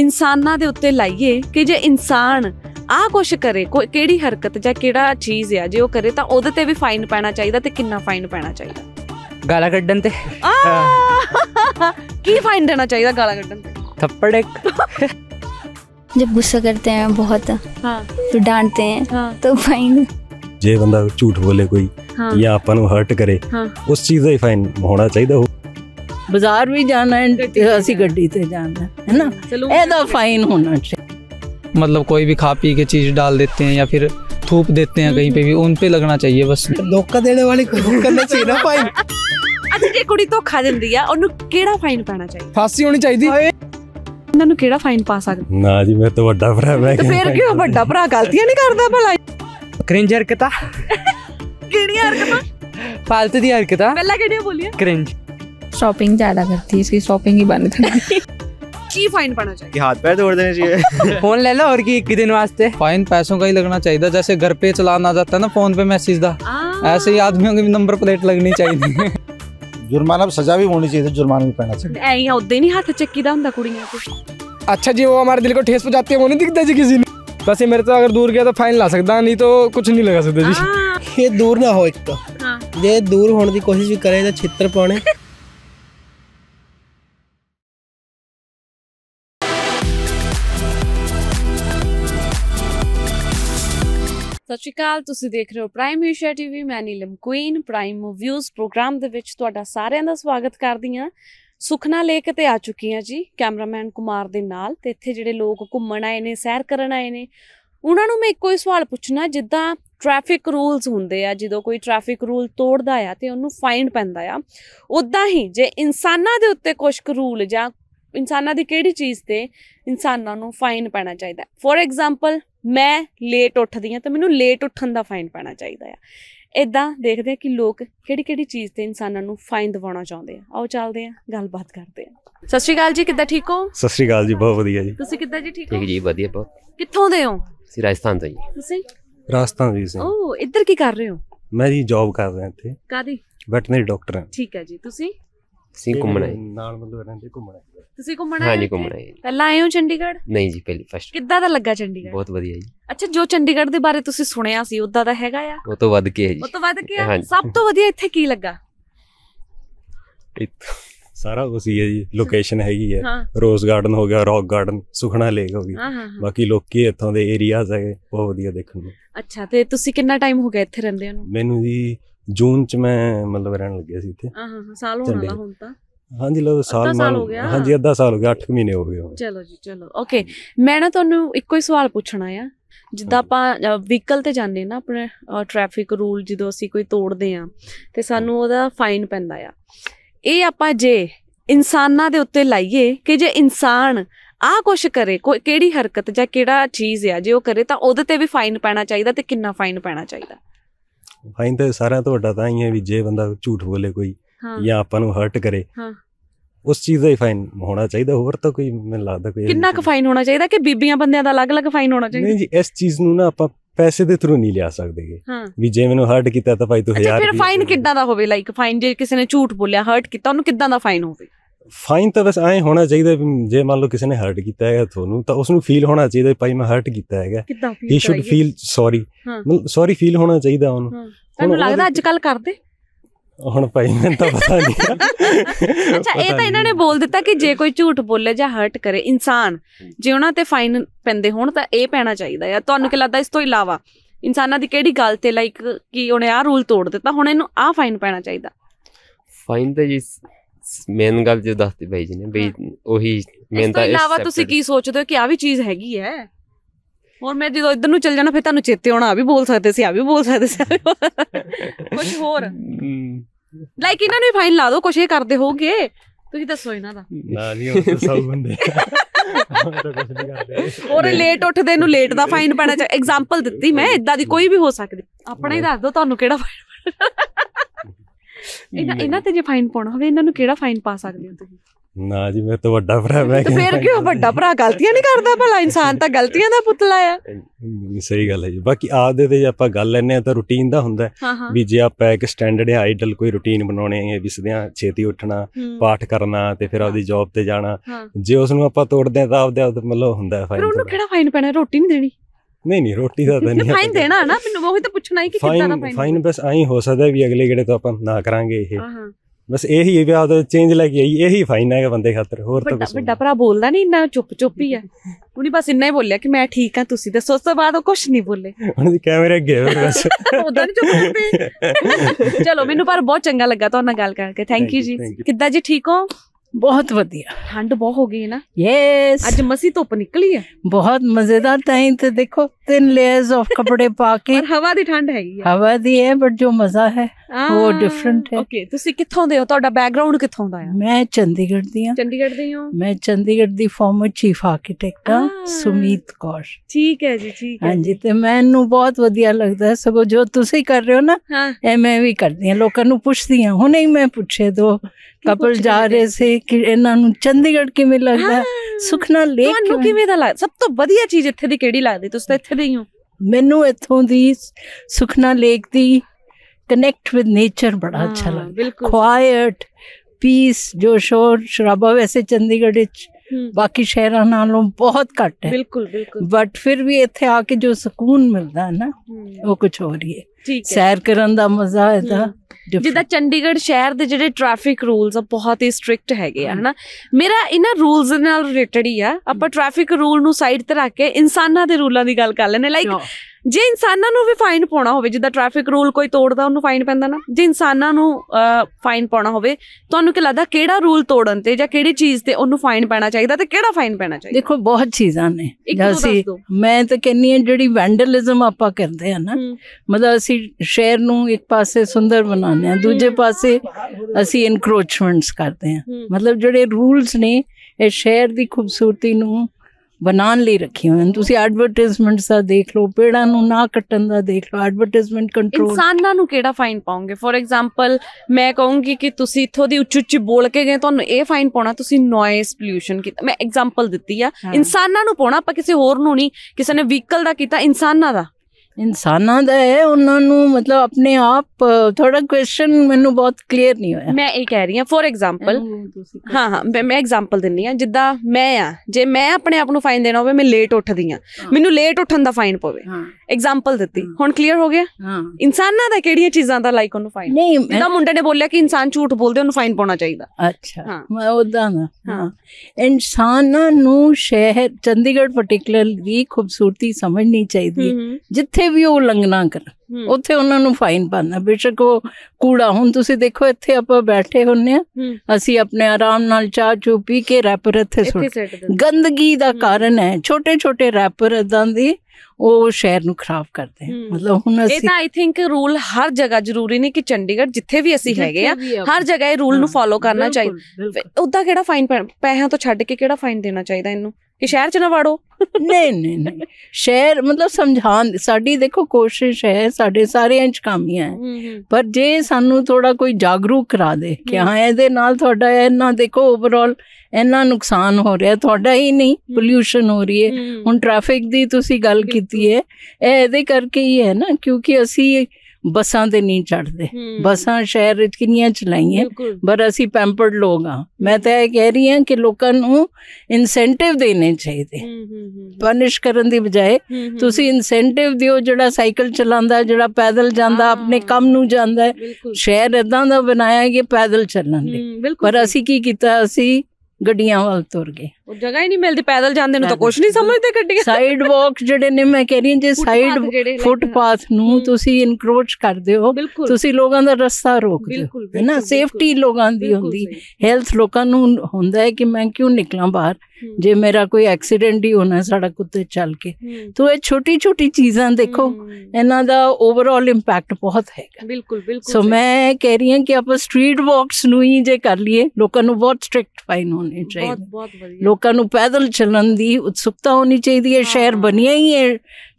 ਇਨਸਾਨਾਂ ਦੇ ਉੱਤੇ ਲਾਈਏ ਕਿ ਜੇ ਇਨਸਾਨ ਆ ਕੁਛ ਕਰੇ ਕੋਈ ਕਿਹੜੀ ਹਰਕਤ ਜਾਂ ਕਿਹੜਾ ਚੀਜ਼ ਆ ਜੇ ਉਹ ਕਰੇ ਤਾਂ ਉਹਦੇ ਤੇ ਵੀ ਫਾਈਨ ਪੈਣਾ ਚਾਹੀਦਾ ਤੇ ਕਿੰਨਾ ਫਾਈਨ ਪੈਣਾ ਚਾਹੀਦਾ ਗਾਲਾਂ ਕੱਢਣ ਤੇ ਕੀ ਫਾਈਨ ਦੇਣਾ ਚਾਹੀਦਾ ਗਾਲਾਂ ਕੱਢਣ ਤੇ थप्पड़ एक जब गुस्सा करते हैं बहुत हाँ। तो डांटते हैं हाँ। तो फाइन जे बंदा झूठ बोले कोई हाँ। या अपन हर्ट करे हाँ। उस चीज का ही फाइन होना चाहिए ਬਾਜ਼ਾਰ ਵੀ ਜਾਣਾ ਹੈ ਤੇ ਅਸੀਂ ਗੱਡੀ ਤੇ ਜਾਣਾ ਹੈ ਨਾ ਇਹਦਾ ਫਾਈਨ ਹੋਣਾ ਚਾਹੀਦਾ ਮਤਲਬ ਕੋਈ ਵੀ ਖਾ ਪੀ ਕੇ ਚੀਜ਼ ਡਾਲ ਦਿੰਦੇ ਆ ਜਾਂ ਫਿਰ ਥੂਪ ਦਿੰਦੇ ਆ कहीं ਪੇ ਵੀ ਉਹਨ ਤੇ ਲੱਗਣਾ ਚਾਹੀਏ ਬਸ ਲੋਕਾਂ देने वाले ਵਾਲੀ करना चाहिए ਚਾਹੀਦਾ फाइन ਅੱਛਾ ਜੇ ਕੁੜੀ ਧੋਖਾ ਦਿੰਦੀ ਆ ਉਹਨੂੰ ਕਿਹੜਾ ਫਾਈਨ ਪਾਣਾ ਚਾਹੀਦਾ ਫਾਸੀ ਹੋਣੀ ਚਾਹੀਦੀ ਇਹਨਾਂ ਨੂੰ ਕਿਹੜਾ ਫਾਈਨ ਪਾ ਸਕਦੇ ਨਾ ਜੀ ਮੇਰੇ ਤੋਂ ਵੱਡਾ ਭਰਾ ਮੈਂ ਫਿਰ ਕਿਉਂ ਵੱਡਾ ਭਰਾ ਗਲਤੀਆਂ ਨਹੀਂ ਕਰਦਾ ਭਲਾ ਕ੍ਰਿੰਜ ਹਰਕਤਾਂ ਕਿਹੜੀਆਂ ਹਰਕਤਾਂ ਫਾਲਤੂ ਦੀ ਹਰਕਤਾਂ ਪਹਿਲਾਂ ਕਿਹੜੀਆਂ ਬੋਲੀਆਂ ਕ੍ਰਿੰਜ शॉपिंग ज़्यादा करती है शॉपिंग ही बंद करती की फाइन पड़ना चाहिए हाथ पैर तोड़ देने चाहिए फोन ले लो और की एक दिन वास्ते फाइन पैसों का ही लगना चाहिए जैसे घर पे चलाना जाता है ना फोन पे मैसेज दा ऐसे ही आदमियों की नंबर प्लेट लगनी चाहिए जुर्माना सजा भी होनी चाहिए तो जुर्माना भी पड़ना चाहिए ऐ नहीं हाथ चक्की दा हुंदा कुड़ियां को अच्छा जी वो हमारे दिल को ठेस पहुंचाती है वो नहीं दिखता जी किसी ने वैसे मेरे तो अगर दूर गया तो फाइन ला सकता नहीं तो कुछ नहीं लगा सकता जी ये दूर ना हो एक तो ये हाँ। दूर होने की कोशिश भी करे तो छित्र पाने ਸਤਿ ਸ਼੍ਰੀ ਅਕਾਲ ਤੁਸੀਂ ਦੇਖ ਰਹੇ ਹੋ ਪ੍ਰਾਈਮ ਏਸ਼ੀਆ ਟੀਵੀ ਮੈਂ Neelam queen Prime Movies programme ਦੇ ਵਿੱਚ ਤੁਹਾਡਾ ਸਾਰਿਆਂ ਦਾ ਸਵਾਗਤ ਕਰਦੀ ਹਾਂ ਸੁਖਨਾ ਲੇਕ ਤੇ ਆ ਚੁੱਕੀ ਹਾਂ ਜੀ ਕੈਮਰਾਮੈਨ ਕੁਮਾਰ ਦੇ ਨਾਲ ਤੇ ਇੱਥੇ ਜਿਹੜੇ ਲੋਕ ਘੁੰਮਣ ਆਏ ਨੇ ਸੈਰ ਕਰਨ ਆਏ ਨੇ ਉਹਨਾਂ ਨੂੰ ਮੈਂ ਇੱਕੋ ਹੀ ਸਵਾਲ ਪੁੱਛਣਾ ਜਿੱਦਾਂ ਟ੍ਰੈਫਿਕ ਰੂਲਸ ਹੁੰਦੇ ਆ ਜਦੋਂ ਕੋਈ ਟ੍ਰੈਫਿਕ ਰੂਲ ਤੋੜਦਾ ਆ ਤੇ ਉਹਨੂੰ ਫਾਈਨ ਪੈਂਦਾ ਆ ਉਦਾਂ ਹੀ ਜੇ ਇਨਸਾਨਾਂ ਦੇ ਉੱਤੇ ਕੁਝ ਰੂਲ ਜਾਂ ਇਨਸਾਨਾਂ ਦੀ ਕਿਹੜੀ ਚੀਜ਼ ਤੇ ਇਨਸਾਨਾਂ ਨੂੰ ਫਾਈਨ ਪੈਣਾ ਚਾਹੀਦਾ ਫੋਰ ਐਗਜ਼ਾਮਪਲ ਮੈਂ ਲੇਟ ਉੱਠਦੀ ਆ ਤਾਂ ਮੈਨੂੰ ਲੇਟ ਉੱਠਣ ਦਾ ਫਾਈਨ ਪੈਣਾ ਚਾਹੀਦਾ ਆ ਇਦਾਂ ਦੇਖਦੇ ਆ ਕਿ ਲੋਕ ਕਿਹੜੀ ਕਿਹੜੀ ਚੀਜ਼ ਤੇ ਇਨਸਾਨਾਂ ਨੂੰ ਫਾਈਨ ਦਿਵਾਉਣਾ ਚਾਹੁੰਦੇ ਆ ਆਓ ਚੱਲਦੇ ਆ ਗੱਲਬਾਤ ਕਰਦੇ ਆ ਸਤਿ ਸ਼੍ਰੀ ਅਕਾਲ ਜੀ ਕਿੱਦਾਂ ਠੀਕ ਹੋ ਸਤਿ ਸ਼੍ਰੀ ਅਕਾਲ ਜੀ ਬਹੁਤ ਵਧੀਆ ਜੀ ਤੁਸੀਂ ਕਿੱਦਾਂ ਜੀ ਠੀਕ ਹੋ ਠੀਕ ਜੀ ਵਧੀਆ ਬਹੁਤ ਕਿੱਥੋਂ ਦੇ ਹੋ ਸੀ ਰਾਜਸਥਾਨ ਤੋਂ ਜੀ ਤੁਸੀਂ ਰਾਜਸਥਾਨ ਜੀ ਸੀ ਓ ਇੱਧਰ ਕੀ ਕਰ ਰਹੇ ਹੋ ਮੈਂ ਜੀ ਜੌਬ ਕਰ ਰਿਹਾ ਇੱਥੇ ਕਾਦੀ ਵੈਟਰਨਰੀ ਡਾਕਟਰ ਹਾਂ ਠੀਕ ਹੈ ਜੀ ਤੁਸੀਂ ਸੀ ਘੁੰਮਣਾ ਹੈ ਨਾਲ ਮਤਲਬ ਰਹਿੰਦੇ ਘੁੰਮਣਾ ਹੈ ਤੁਸੀਂ ਘੁੰਮਣਾ ਹੈ ਹਾਂਜੀ ਘੁੰਮਣਾ ਹੈ ਪਹਿਲਾਂ ਆਏ ਹੋ ਚੰਡੀਗੜ੍ਹ ਨਹੀਂ ਜੀ ਪਹਿਲੀ ਫਸਟ ਕਿੱਦਾਂ ਦਾ ਲੱਗਾ ਚੰਡੀਗੜ੍ਹ ਬਹੁਤ ਵਧੀਆ ਜੀ ਅੱਛਾ ਜੋ ਚੰਡੀਗੜ੍ਹ ਦੇ ਬਾਰੇ ਤੁਸੀਂ ਸੁਣਿਆ ਸੀ ਉਦਾਂ ਦਾ ਹੈਗਾ ਆ ਉਹ ਤੋਂ ਵੱਧ ਕੇ ਹੈ ਜੀ ਉਹ ਤੋਂ ਵੱਧ ਕੇ ਸਭ ਤੋਂ ਵਧੀਆ ਇੱਥੇ ਕੀ ਲੱਗਾ ਸਾਰਾ ਕੁਝ ਹੀ ਹੈ ਜੀ ਲੋਕੇਸ਼ਨ ਹੈਗੀ ਹੈ ਰੋਜ਼ ਗਾਰਡਨ ਹੋ ਗਿਆ ਰੌਕ ਗਾਰਡਨ ਸੁਖਣਾ ਲੇਕ ਹੋ ਗਈ ਬਾਕੀ ਲੋਕੀ ਇੱਥੋਂ ਦੇ ਏਰੀਆਜ਼ ਹੈਗੇ ਬਹੁਤ ਵਧੀਆ ਦੇਖਣ ਨੂੰ ਅੱਛਾ ਤੇ ਤੁਸੀਂ ਕਿੰਨਾ ਟਾਈਮ ਹੋ ਗਿਆ ਇੱਥੇ ਰਹਿੰਦੇ ਹੋ ਮੈਨੂੰ ਜੀ ਜੂਨ ਚ ਮੈਂ ਮਤਲਬ ਰਹਿਣ ਲੱਗਿਆ ਸੀ ਇੱਥੇ ਹਾਂ ਹਾਂ ਸਾਲ ਹੋਣ ਵਾਲਾ ਹੁਣ ਤਾਂ ਹਾਂਜੀ ਲੋ ਸਾਲ ਮਾਨ ਹਾਂਜੀ ਅੱਧਾ ਸਾਲ ਹੋ ਗਿਆ 8 ਮਹੀਨੇ ਹੋ ਗਏ ਚਲੋ ਜੀ ਚਲੋ ਓਕੇ ਮੈਂ ਨਾ ਤੁਹਾਨੂੰ ਇੱਕੋ ਹੀ ਸਵਾਲ ਪੁੱਛਣਾ ਆ ਜਿੱਦਾਂ ਆਪਾਂ ਵਹੀਕਲ ਤੇ ਜਾਂਦੇ ਨਾ ਆਪਣੇ ਟ੍ਰੈਫਿਕ ਰੂਲ ਜਦੋਂ ਅਸੀਂ ਕੋਈ ਤੋੜਦੇ ਆ ਤੇ ਸਾਨੂੰ ਉਹਦਾ ਫਾਈਨ ਪੈਂਦਾ ਆ ਇਹ ਆਪਾਂ ਜੇ ਇਨਸਾਨਾਂ ਦੇ ਉੱਤੇ ਲਾਈਏ ਕਿ ਜੇ ਇਨਸਾਨ ਆ ਕੁਛ ਕਰੇ ਕੋਈ ਕਿਹੜੀ ਹਰਕਤ ਜਾਂ ਕਿਹੜਾ ਚੀਜ਼ ਆ ਜੇ ਉਹ ਕਰੇ ਤਾਂ ਉਹਦੇ ਤੇ ਵੀ ਫਾਈਨ ਪੈਣਾ ਚਾਹੀਦਾ ਤੇ ਕਿੰਨਾ ਫਾਈਨ ਪੈਣਾ ਚਾਹੀਦਾ ਫਾਈਨ ਤੇ ਤੋਂ ਤੁਹਾਡਾ ਤਾਂ ਹੀ ਹੈ ਵੀ ਜੇ ਬੰਦਾ ਝੂਠ ਬੋਲੇ ਕੋਈ ਜਾਂ ਆਪਾਂ ਨੂੰ ਹਰਟ ਕਰੇ ਉਸ ਚੀਜ਼ ਦਾ ਹੀ ਫਾਈਨ ਹੋਣਾ ਚਾਹੀਦਾ ਹੋਰ ਤਾਂ ਕੋਈ ਮੈਨੂੰ ਲੱਗਦਾ ਕੋਈ ਕਿੰਨਾ ਕੁ ਫਾਈਨ ਹੋਣਾ ਚਾਹੀਦਾ ਕਿ ਬੀਬੀਆਂ ਬੰਦਿਆਂ ਦਾ ਅਲੱਗ-ਅਲੱਗ ਫਾਈਨ ਹੋਣਾ ਚਾਹੀਦਾ ਨਹੀਂ ਜੀ ਇਸ ਚੀਜ਼ ਨੂੰ ਨਾ ਆਪਾਂ ਪੈਸੇ ਦੇ ਥਰੂ ਨਹੀਂ ਲਿਆ ਸਕਦੇ ਵੀ ਜੇ ਮੈਨੂੰ ਹਰਟ ਕੀਤਾ ਤਾਂ ਭਾਈ ਤੂੰ ਹਜ਼ਾਰ ਫਿਰ ਫਾਈਨ ਕਿੱਦਾਂ ਦਾ ਹੋਵੇ ਲਾਈਕ ਫਾਈਨ ਜੇ ਕਿਸੇ ਨੇ ਝੂਠ ਬੋਲਿਆ ਹਰਟ ਕੀਤਾ ਉਹਨੂੰ ਕਿੱਦਾਂ ਦਾ ਫਾਈਨ ਹੋਵੇ ਫਾਈਨ ਤਾਂ ਬਸ ਐ ਹੋਣਾ ਚਾਹੀਦਾ ਜੇ ਮੰਨ ਲਓ ਕਿਸੇ ਨੇ ਹਰਟ ਕੀਤਾ ਹੈਗਾ ਤੁਹਾਨੂੰ ਤਾਂ ਉਸ ਨੂੰ ਫੀਲ ਹੋਣਾ ਚਾਹੀਦਾ ਭਾਈ ਮੈਂ ਹਰਟ ਕੀਤਾ ਹੈਗਾ ਹੀ ਸ਼ੁੱਡ ਫੀਲ ਸੌਰੀ ਮਤਲਬ ਸੌਰੀ ਫੀਲ ਹੋਣਾ ਚਾਹੀਦਾ ਉਹਨੂੰ ਤੁਹਾਨੂੰ ਲੱਗਦਾ ਅੱਜ ਕੱਲ ਕਰਦੇ ਹੁਣ ਭਾਈ ਮੈਂ ਤਾਂ ਪਤਾ ਨਹੀਂ ਅੱਛਾ ਇਹ ਤਾਂ ਇਹਨਾਂ ਨੇ ਬੋਲ ਦਿੱਤਾ ਕਿ ਜੇ ਕੋਈ ਝੂਠ ਬੋਲੇ ਜਾਂ ਹਰਟ ਕਰੇ ਇਨਸਾਨ ਜੇ ਉਹਨਾਂ ਤੇ ਫਾਈਨ ਪੈਂਦੇ ਹੋਣ ਤਾਂ ਇਹ ਪੈਣਾ ਚਾਹੀਦਾ ਯਾ ਤੁਹਾਨੂੰ ਕੀ ਲੱਗਦਾ ਇਸ ਤੋਂ ਇਲਾਵਾ ਇਨਸਾਨਾਂ ਦੀ ਕਿਹੜੀ ਗੱਲ ਤੇ ਲਾਈਕ ਕਿ ਉਹਨੇ ਆ ਰੂਲ ਤੋੜ ਦਿੱਤਾ ਹੁਣ ਇਹਨੂੰ ਆ ਫਾਈਨ ਪੈਣਾ ਚਾਹੀਦਾ ਫਾਈਨ ਤੇ ਜੀ ਮੇਨ ਗੱਲ ਜੇ ਦੱਸਦੀ ਬਾਈ ਜੀ ਨੇ ਬਈ ਉਹੀ ਮੈਂ ਤਾਂ ਇਸ ਤੋਂ ਇਲਾਵਾ ਤੁਸੀਂ ਕੀ ਸੋਚਦੇ ਹੋ ਕਿ ਆ ਵੀ ਚੀਜ਼ ਹੈਗੀ ਹੈ ਹੋਰ ਮੈਂ ਜਦੋਂ ਇਧਰ ਨੂੰ ਚੱਲ ਜਾਣਾ ਫਿਰ ਤੁਹਾਨੂੰ ਚੇਤੇ ਆਉਣਾ ਆ ਵੀ ਬੋਲ ਸਕਦੇ ਸੀ ਆ ਵੀ ਬੋਲ ਸਕਦੇ ਸੀ ਕੁਝ ਹੋਰ ਲਾਈਕ ਇਹਨਾਂ ਨੂੰ ਫਾਈਨ ਲਾ ਦਿਓ ਕੁਝ ਇਹ ਕਰਦੇ ਹੋਗੇ ਤੁਸੀਂ ਦੱਸੋ ਇਹਨਾਂ ਦਾ ਨਾ ਨਹੀਂ ਉਹ ਸਭ ਬੰਦੇ ਹੋਰ ਲੇਟ ਉੱਠਦੇ ਨੂੰ ਲੇਟ ਦਾ ਫਾਈਨ ਪੈਣਾ ਚਾਹੀਦਾ ਐਗਜ਼ਾਮਪਲ ਦਿੱਤੀ ਮੈਂ ਇਦਾਂ ਦੀ ਕੋਈ ਵੀ ਹੋ ਸਕਦੀ ਆਪਣਾ ਹੀ ਦੱਸ ਦਿਓ ਤੁਹਾਨੂੰ ਕਿਹੜਾ ਫਾਈਨ ਇਹਨਾਂ ਇਹਨਾਂ ਤੇ ਜੇ ਫਾਈਨ ਪਾਉਣਾ ਹੋਵੇ ਇਹਨਾਂ ਨੂੰ ਕਿਹੜਾ ਫਾਈਨ ਪਾ ਸਕਦੇ ਹੋ ਤੁਸੀਂ ਨਾ ਜੀ ਮੇਰੇ ਤੋਂ ਵੱਡਾ ਭਰਾ ਮੈਂ ਕਿ ਫਿਰ ਕਿਉਂ ਵੱਡਾ ਭਰਾ ਗਲਤੀਆਂ ਨਹੀਂ ਕਰਦਾ ਭਲਾ ਇਨਸਾਨ ਤਾਂ ਗਲਤੀਆਂ ਦਾ ਪੁਤਲਾ ਆ ਨਹੀਂ ਸਹੀ ਗੱਲ ਹੈ ਜੀ ਬਾਕੀ ਆਪਦੇ ਤੇ ਆਪਾਂ ਗੱਲ ਲੈਨੇ ਆ ਤਾਂ ਰੁਟੀਨ ਦਾ ਹੁੰਦਾ ਵੀ ਜੇ ਆਪਾਂ ਇੱਕ ਸਟੈਂਡਰਡ ਜਾਂ ਆਈਡਲ ਕੋਈ ਰੁਟੀਨ ਬਣਾਉਣੇ ਹੈ ਵੀ ਸਦਿਆਂ ਛੇਤੀ ਉੱਠਣਾ ਪਾਠ ਕਰਨਾ ਤੇ ਫਿਰ ਆਪਦੀ ਜੌਬ ਤੇ ਜਾਣਾ ਜੇ ਉਸ ਨੂੰ ਆਪਾਂ ਤੋੜਦੇ ਆ ਤਾਂ ਆਪਦੇ ਆਪ ਮਤਲਬ ਹੁੰਦਾ ਫਾਈਨ ਪਰ ਉਹਨੂੰ ਕਿਹੜਾ ਫਾਈਨ ਪੈਣਾ ਰੋਟੀ ਨਹੀਂ ਦੇਣੀ ਨਹੀਂ ਨਹੀਂ ਰੋਟੀ ਦਾ ਤਾਂ ਨਹੀਂ ਫਾਈਨ ਦੇਣਾ ਨਾ ਮੈਨੂੰ ਉਹ ਹੀ ਤਾਂ ਪੁੱਛਣਾ ਹੈ ਕਿ ਕਿੰਨਾ ਦਾ ਫਾਈਨ ਬਸ ਐਂ ਹੋ ਸਕਦਾ ਵੀ ਅਗਲੇ ਗੇੜੇ ਤੋਂ ਆਪਾਂ ਨਾ ਕਰਾਂਗੇ ਇਹ ਬਸ ਇਹੀ ਵਿਆਹ ਦਾ ਚੇਂਜ ਲੈ ਕੇ ਆਈ ਇਹੀ ਫਾਈਨ ਹੈਗਾ ਬੰਦੇ ਖਾਤਰ ਹੋਰ ਤਾਂ ਕੁਝ ਵੱਡਾ ਭਰਾ ਬੋਲਦਾ ਨਹੀਂ ਇੰਨਾ ਚੁੱਪ ਚੁੱਪ ਹੀ ਆ ਉਹਨੇ ਬਸ ਇੰਨਾ ਹੀ ਬੋਲਿਆ ਕਿ ਮੈਂ ਠੀਕ ਆ ਤੁਸੀਂ ਦੱਸੋ ਉਸ ਤੋਂ ਬਾਅਦ ਉਹ ਕੁਝ ਨਹੀਂ ਬੋਲੇ ਉਹਨਾਂ ਦੀ ਕੈਮਰੇ ਅੱਗੇ ਬਸ ਉਦਾਂ ਨਹੀਂ ਚੁੱਪ ਚਲੋ ਮੈਨੂੰ ਪਰ ਬਹੁਤ ਚੰਗਾ ਲੱਗਾ ਤੁਹਾਡੇ ਨਾਲ ਗੱਲ ਕਰਕੇ ਥੈਂਕ ਯੂ ਜੀ ਕਿੱਦਾਂ ਜੀ ਠੀਕ ਹੋ ਬਹੁਤ ਵਧੀਆ ਠੰਡ ਬਹੁਤ ਹੋ ਗਈ ਹੈ ਨਾ ਯੈਸ ਅੱਜ ਮਸੀ ਧੁੱਪ ਨਿਕਲੀ ਹੈ ਬਹੁਤ ਮਜ਼ੇਦਾਰ ਟਾਈਮ ਤੇ ਦੇਖੋ ਤਿੰਨ ਲੇਅਰਸ ਆਫ ਕਪੜੇ ਪਾ ਕੇ ਪਰ ਹਵਾ ਦੀ ਠੰਡ ਹੈਗੀ ਹੈ ਹਵਾ ਦੀ ਹੈ ਬਟ ਜੋ ਮਜ਼ਾ ਹੈ ਉਹ ਡਿਫਰੈਂਟ ਹੈ ਓਕੇ ਤੁਸੀਂ ਕਿੱਥੋਂ ਦੇ ਹੋ ਤੁਹਾਡਾ ਬੈਕਗ੍ਰਾਉਂਡ ਕਿੱਥੋਂ ਦਾ ਹੈ ਮੈਂ ਚੰਡੀਗੜ੍ਹ ਦੀ ਹਾਂ ਚੰਡੀਗੜ੍ਹ ਦੀ ਹਾਂ ਮੈਂ ਚੰਡੀਗੜ੍ਹ ਦੀ ਫਾਰਮਰ ਚੀਫ ਆਰਕੀਟੈਕਟ ਹਾਂ ਸੁਮੀਤ ਕੌਰ ਠੀਕ ਹੈ ਜੀ ਠੀਕ ਹੈ ਹਾਂਜੀ ਤੇ ਮੈਨੂੰ ਬਹੁਤ ਵਧੀਆ ਲੱਗਦਾ ਸਗੋ ਜੋ ਤੁਸੀਂ ਕਰ ਰਹੇ ਹੋ ਨਾ ਐ ਮੈਂ ਵੀ ਕਰਦੀ ਹਾਂ ਲੋਕਾਂ ਨੂੰ ਪੁੱਛਦੀ ਹਾਂ ਹੁਣੇ ਹੀ ਮੈਂ ਪੁੱਛੇ ਦੋ ਕਪਲ ਜਾ ਰਹੇ ਸੀ ਕਿ ਇਹਨਾਂ ਨੂੰ ਚੰਡੀਗੜ੍ਹ ਕਿਵੇਂ ਲੱਗਦਾ ਸੁਖਨਾ ਲੇਕ ਤੁਹਾਨੂੰ ਕਿਵੇਂ ਦਾ ਲੱਗਦਾ ਸਭ ਤੋਂ ਵਧੀਆ ਚੀਜ਼ ਇੱਥੇ ਦੀ ਕਿਹੜੀ ਲੱਗਦੀ ਤੁਸੀਂ ਤਾਂ ਇੱਥੇ ਦੇ ਹੀ ਹੋ ਮੈਨੂੰ ਇੱਥੋਂ ਦੀ ਸੁਖਨਾ ਲੇਕ ਦੀ ਕਨੈਕਟ ਵਿਦ ਨੇਚਰ ਬੜਾ ਅੱਛਾ ਲੱਗਦਾ ਕੁਆਇਟ ਪੀਸ ਜੋ ਸ਼ੋਰ ਸ਼ਰਾਬਾ ਵੈਸੇ ਚੰਡੀਗੜ੍ਹ ਵਿੱਚ ਬਾਕੀ ਸ਼ਹਿਰਾਂ ਨਾਲੋਂ ਬਹੁਤ ਘੱਟ ਹੈ ਬਿਲਕੁਲ ਬਿਲਕੁਲ ਬਟ ਫਿਰ ਵੀ ਇੱਥੇ ਆ ਕੇ ਜੋ ਸਕੂਨ ਮਿਲਦਾ ਹੈ ਨਾ ਉਹ ਕੁਝ ਹੋਰ ਹੀ ਹੈ ਸੈਰ ਕਰਨ ਦਾ ਮਜ਼ਾ ਹੈ ਤਾਂ ਜਿੱਦਾਂ ਚੰਡੀਗੜ੍ਹ ਸ਼ਹਿਰ ਦੇ ਜਿਹੜੇ ਟ੍ਰੈਫਿਕ ਰੂਲਸ ਆ ਬਹੁਤ ਹੀ ਸਟ੍ਰਿਕਟ ਹੈਗੇ ਆ ਹਨਾ ਮੇਰਾ ਇਹਨਾਂ ਰੂਲਸ ਨਾਲ ਰਿਲੇਟਡ ਹੀ ਆ ਆਪਾਂ ਟ੍ਰੈਫਿਕ ਰੂਲ ਨੂੰ ਸਾਈਡ ਤੇ ਰੱਖ ਕੇ ਇਨਸਾਨਾਂ ਦੇ ਰੂਲਾਂ ਦੀ ਗੱਲ ਕਰ ਲੈਨੇ ਲਾਈਕ ਜੇ ਇਨਸਾਨਾਂ ਨੂੰ ਵੀ ਫਾਈਨ ਪਾਉਣਾ ਹੋਵੇ ਜਿੱਦਾਂ ਟ੍ਰੈਫਿਕ ਰੂਲ ਕੋਈ ਤੋੜਦਾ ਉਹਨੂੰ ਫਾਈਨ ਪੈਂਦਾ ਨਾ ਜੇ ਇਨਸਾਨਾਂ ਨੂੰ ਫਾਈਨ ਪਾਉਣਾ ਹੋਵੇ ਤੁਹਾਨੂੰ ਕੀ ਲੱਗਦਾ ਕਿਹੜਾ ਰੂਲ ਤੋੜਨ ਤੇ ਜਾਂ ਕਿਹੜੀ ਚੀਜ਼ ਤੇ ਉਹਨੂੰ ਫਾਈਨ ਪੈਣਾ ਚਾਹੀਦਾ ਤੇ ਕਿਹੜਾ ਫਾਈਨ ਪੈਣਾ ਚਾਹੀਦਾ ਦੇਖੋ ਬਹੁਤ ਚੀਜ਼ਾਂ ਨੇ ਜਿਵੇਂ ਮੈਂ ਤਾਂ ਕਹਿੰਨੀ ਆ ਜਿਹੜੀ ਵੈਂਡਲਿਜ਼ਮ ਆਪਾਂ ਕਰਦੇ ਆ ਨਾ ਮਤਲਬ ਅਸੀਂ ਸ਼ਹਿਰ ਨੂੰ ਇੱਕ ਪਾਸੇ ਸੁੰਦਰ ਬਣਾਉਂਦੇ ਆ ਦੂਜੇ ਪਾਸੇ ਅਸੀਂ ਇਨਕਰੋਚਮੈਂਟਸ ਕਰਦੇ ਆ ਮਤਲਬ ਜਿਹੜੇ ਰੂਲਸ ਨੇ ਇਹ ਸ਼ਹਿਰ ਦੀ ਖੂਬਸੂਰਤੀ ਨੂੰ ਬਣਾਉਣ ਲਈ ਰੱਖੀ ਹੋਈ ਹਨ ਤੁਸੀਂ ਐਡਵਰਟਾਈਜ਼ਮੈਂਟਸ ਦਾ ਦੇਖ ਲਓ ਪੇੜਾਂ ਨੂੰ ਨਾ ਕੱਟਣ ਦਾ ਦੇਖ ਲਓ ਐਡਵਰਟਾਈਜ਼ਮੈਂਟ ਕੰਟਰੋਲ ਇਨਸਾਨਾਂ ਨੂੰ ਕਿਹੜਾ ਫਾਈਨ ਪਾਉਂਗੇ ਫੋਰ ਐਗਜ਼ਾਮਪਲ ਮੈਂ ਕਹੂੰਗੀ ਕਿ ਤੁਸੀਂ ਇਥੋਂ ਦੀ ਉੱਚੀ ਉੱਚੀ ਬੋਲ ਕੇ ਗਏ ਤੁਹਾਨੂੰ ਇਹ ਫਾਈਨ ਪਾਉਣਾ ਤੁਸੀਂ ਨੋਇਸ ਪੋਲੂਸ਼ਨ ਕੀਤਾ ਮੈਂ ਐਗਜ਼ਾਮਪਲ ਦਿੱਤੀ ਆ ਇਨਸਾਨਾਂ ਨੂੰ ਪਾਉਣਾ ਆਪਾਂ ਕਿਸੇ ਹੋਰ ਨੂੰ ਨਹੀਂ ਕਿਸੇ ਨੇ ਵਹੀਕਲ ਦਾ ਕੀਤਾ ਇਨਸਾਨਾਂ ਦਾ ਇਨਸਾਨਾਂ ਦਾ ਹੈ ਉਹਨਾਂ ਨੂੰ ਮਤਲਬ ਆਪਣੇ ਆਪ ਥੋੜਾ ਕੁਐਸਚਨ ਮੈਨੂੰ ਬਹੁਤ ਕਲੀਅਰ ਨਹੀਂ ਹੋਇਆ ਮੈਂ ਇਹ ਕਹਿ ਰਹੀ ਹਾਂ ਫੋਰ ਐਗਜ਼ਾਮਪਲ ਹਾਂ ਹਾਂ ਮੈਂ ਐਗਜ਼ਾਮਪਲ ਦਿੰਨੀ ਆ ਜਿੱਦਾਂ ਮੈਂ ਆ ਜੇ ਮੈਂ ਆਪਣੇ ਆਪ ਨੂੰ ਫਾਈਨ ਦੇਣਾ ਹੋਵੇ ਮੈਂ ਲੇਟ ਉੱਠਦੀ ਆ ਮੈਨੂੰ ਲੇਟ ਉੱਠਣ ਦਾ ਫਾਈਨ ਪਵੇ ਐਗਜ਼ਾਮਪਲ ਦਿੱਤੀ ਹੁਣ ਕਲੀਅਰ ਹੋ ਗਿਆ ਹਾਂ ਇਨਸਾਨਾਂ ਦਾ ਕਿਹੜੀਆਂ ਚੀਜ਼ਾਂ ਦਾ ਲਾਈਕ ਉਹਨੂੰ ਫਾਈਨ ਨਹੀਂ ਇਹਦਾ ਮੁੰਡੇ ਨੇ ਬੋਲਿਆ ਕਿ ਇਨਸਾਨ ਝੂਠ ਬੋਲਦੇ ਉਹਨੂੰ ਫਾਈਨ ਪਾਉਣਾ ਚਾਹੀਦਾ ਅੱਛਾ ਮੈਂ ਉਦਾਂ ਨਾ ਹਾਂ ਇਨਸਾਨਾਂ ਨੂੰ ਸ਼ਹਿਰ ਚੰਡੀਗੜ੍ਹ ਪਾਰਟਿਕੂਲਰ ਦੀ ਖੂਬਸੂਰਤੀ ਸਮਝਣੀ ਚਾਹੀਦੀ ਜਿੱਥੇ ਕਿਤੇ ਵੀ ਉਹ ਲੰਘਣਾ ਕਰ ਉੱਥੇ ਉਹਨਾਂ ਨੂੰ ਫਾਈਨ ਪਾਣਾ ਬੇਸ਼ੱਕ ਉਹ ਕੂੜਾ ਹੁਣ ਤੁਸੀਂ ਦੇਖੋ ਇੱਥੇ ਆਪਾਂ ਬੈਠੇ ਹੁੰਨੇ ਆ ਅਸੀਂ ਆਪਣੇ ਆਰਾਮ ਨਾਲ ਚਾਹ ਚੂ ਪੀ ਕੇ ਰੈਪਰ ਇੱਥੇ ਸੁੱਟ ਗੰਦਗੀ ਦਾ ਕਾਰਨ ਹੈ ਛੋਟੇ ਛੋਟੇ ਰੈਪਰ ਇਦਾਂ ਦੀ ਉਹ ਸ਼ਹਿਰ ਨੂੰ ਖਰਾਬ ਕਰਦੇ ਮਤਲਬ ਹੁਣ ਅਸੀਂ ਇਹ ਤਾਂ ਆਈ ਥਿੰਕ ਰੂਲ ਹਰ ਜਗ੍ਹਾ ਜ਼ਰੂਰੀ ਨਹੀਂ ਕਿ ਚੰਡੀਗੜ੍ਹ ਜਿੱਥੇ ਵੀ ਅਸੀਂ ਹੈਗੇ ਆ ਹਰ ਜਗ੍ਹਾ ਇਹ ਰੂਲ ਨੂੰ ਫਾਲੋ ਕਰਨਾ ਚਾਹੀਦਾ ਉਦਾਂ ਕਿਹੜਾ ਫਾਈਨ ਪੈਸਿਆਂ ਤੋਂ ਛੱਡ ਕੇ ਕਿਹੜਾ ਫਾਈਨ ਦੇਣਾ ਚਾਹੀਦਾ ਇਹਨੂੰ ਕਿ ਸ਼ਹਿਰ 'ਚ ਨਾ ਵੜੋ ਨਹੀਂ ਨਹੀਂ ਨਹੀਂ ਸ਼ਹਿਰ ਮਤਲਬ ਸਮਝਾਣ ਸਾਡੀ ਦੇਖੋ ਕੋਸ਼ਿਸ਼ ਹੈ ਸਾਡੇ ਸਾਰਿਆਂ 'ਚ ਕਾਮੀਆਂ ਹੈ ਪਰ ਜੇ ਸਾਨੂੰ ਥੋੜਾ ਕੋਈ ਜਾਗਰੂਕ ਕਰਾ ਦੇ ਕਿ ਹਾਂ ਇਹਦੇ ਨਾਲ ਤੁਹਾਡਾ ਇਹਨਾਂ ਦੇਖੋ ਓਵਰਆਲ ਇਹਨਾਂ ਨੁਕਸਾਨ ਹੋ ਰਿਹਾ ਤੁਹਾਡਾ ਹੀ ਨਹੀਂ ਪੋਲੂਸ਼ਨ ਹੋ ਰਹੀ ਹੈ ਹੁਣ ਟ੍ਰੈਫਿਕ ਦੀ ਤੁਸੀਂ ਗੱਲ ਕੀਤੀ ਹੈ ਇਹ ਇਹਦੇ ਕਰਕੇ ਹੀ ਹੈ ਨਾ ਕਿਉਂਕਿ ਅਸੀਂ ਬੱਸਾਂ ਤੇ ਨਹੀਂ ਚੜਦੇ ਬੱਸਾਂ ਸ਼ਹਿਰ ਵਿੱਚ ਕਿੰਨੀਆਂ ਚਲਾਈਆਂ ਪਰ ਅਸੀਂ ਪੈਂਪਰਡ ਲੋਕ ਆ ਮੈਂ ਤਾਂ ਇਹ ਕਹਿ ਰਹੀ ਹਾਂ ਕਿ ਲੋਕਾਂ ਨੂੰ ਇਨਸੈਂਟਿਵ ਦੇਣੇ ਚਾਹੀਦੇ ਪਨਿਸ਼ ਕਰਨ ਦੀ ਬਜਾਏ ਤੁਸੀਂ ਇਨਸੈਂਟਿਵ ਦਿਓ ਜਿਹੜਾ ਸਾਈਕਲ ਚਲਾਉਂਦਾ ਜਿਹੜਾ ਪੈਦਲ ਜਾਂਦਾ ਆਪਣੇ ਕੰਮ ਨੂੰ ਜਾਂਦਾ ਸ਼ਹਿਰ ਇਦਾਂ ਦਾ ਬਣਾਇਆ ਕਿ ਪੈਦਲ ਚੱਲਣ ਲਈ ਪਰ ਅਸੀਂ ਕੀ ਕੀਤਾ ਅਸੀਂ ਗੱਡੀਆਂ ਵੱਲ ਤੁਰ ਗਏ ਉਹ ਜਗ੍ਹਾ ਹੀ ਨਹੀਂ ਮਿਲਦੀ ਪੈਦਲ ਜਾਂਦੇ ਨੂੰ ਤਾਂ ਕੁਝ ਨਹੀਂ ਸਮਝਦੇ ਗੱਡੀਆਂ ਸਾਈਡ ਵਾਕ ਜਿਹੜੇ ਨੇ ਮੈਂ ਕਹਿ ਰਹੀ ਹਾਂ ਜੇ ਸਾਈਡ ਫੁੱਟਪਾਥ ਨੂੰ ਤੁਸੀਂ ਇਨਕਰੋਚ ਕਰਦੇ ਹੋ ਤੁਸੀਂ ਲੋਕਾਂ ਦਾ ਰਸਤਾ ਰੋਕਦੇ ਹੋ ਹੈ ਨਾ ਸੇਫਟੀ ਲੋਕਾਂ ਦੀ ਹੁੰਦੀ ਹੈਲਥ ਲੋਕਾਂ ਨੂੰ ਹੁੰਦਾ ਹੈ ਕਿ ਮੈਂ ਕਿਉਂ ਨਿਕਲਾਂ ਬਾਹਰ ਜੇ ਮੇਰਾ ਕੋਈ ਐਕਸੀਡੈਂਟ ਹੀ ਹੋਣਾ ਸੜਕ ਕੁੱਤੇ ਚੱਲ ਕੇ ਤੋ ਇਹ ਛੋਟੀ ਛੋਟੀ ਚੀਜ਼ਾਂ ਦੇਖੋ ਇਹਨਾਂ ਦਾ ਓਵਰਆਲ ਇੰਪੈਕਟ ਬਹੁਤ ਹੈਗਾ ਬਿਲਕੁਲ ਬਿਲਕੁਲ ਸੋ ਮੈਂ ਕਹਿ ਰਹੀ ਹਾਂ ਕਿ ਆਪਾਂ ਸਟਰੀਟ ਵਾਕਸ ਨੂੰ ਹੀ ਜੇ ਕਰ ਲਈਏ ਲੋਕਾਂ ਨੂੰ ਬਹੁਤ ਸਟ੍ਰਿਕਟ ਫਾਈਨ ਹੋਣੇ ਚਾਹੀਦੇ ਬਹੁਤ ਬਹੁਤ ਵਧੀਆ ਲੋਕਾਂ ਨੂੰ ਪੈਦਲ ਚੱਲਣ ਦੀ ਉਤਸੁਕਤਾ ਹੋਣੀ ਚਾਹੀਦੀ ਹੈ ਸ਼ਹਿਰ ਬਣਿਆ ਹੀ ਹੈ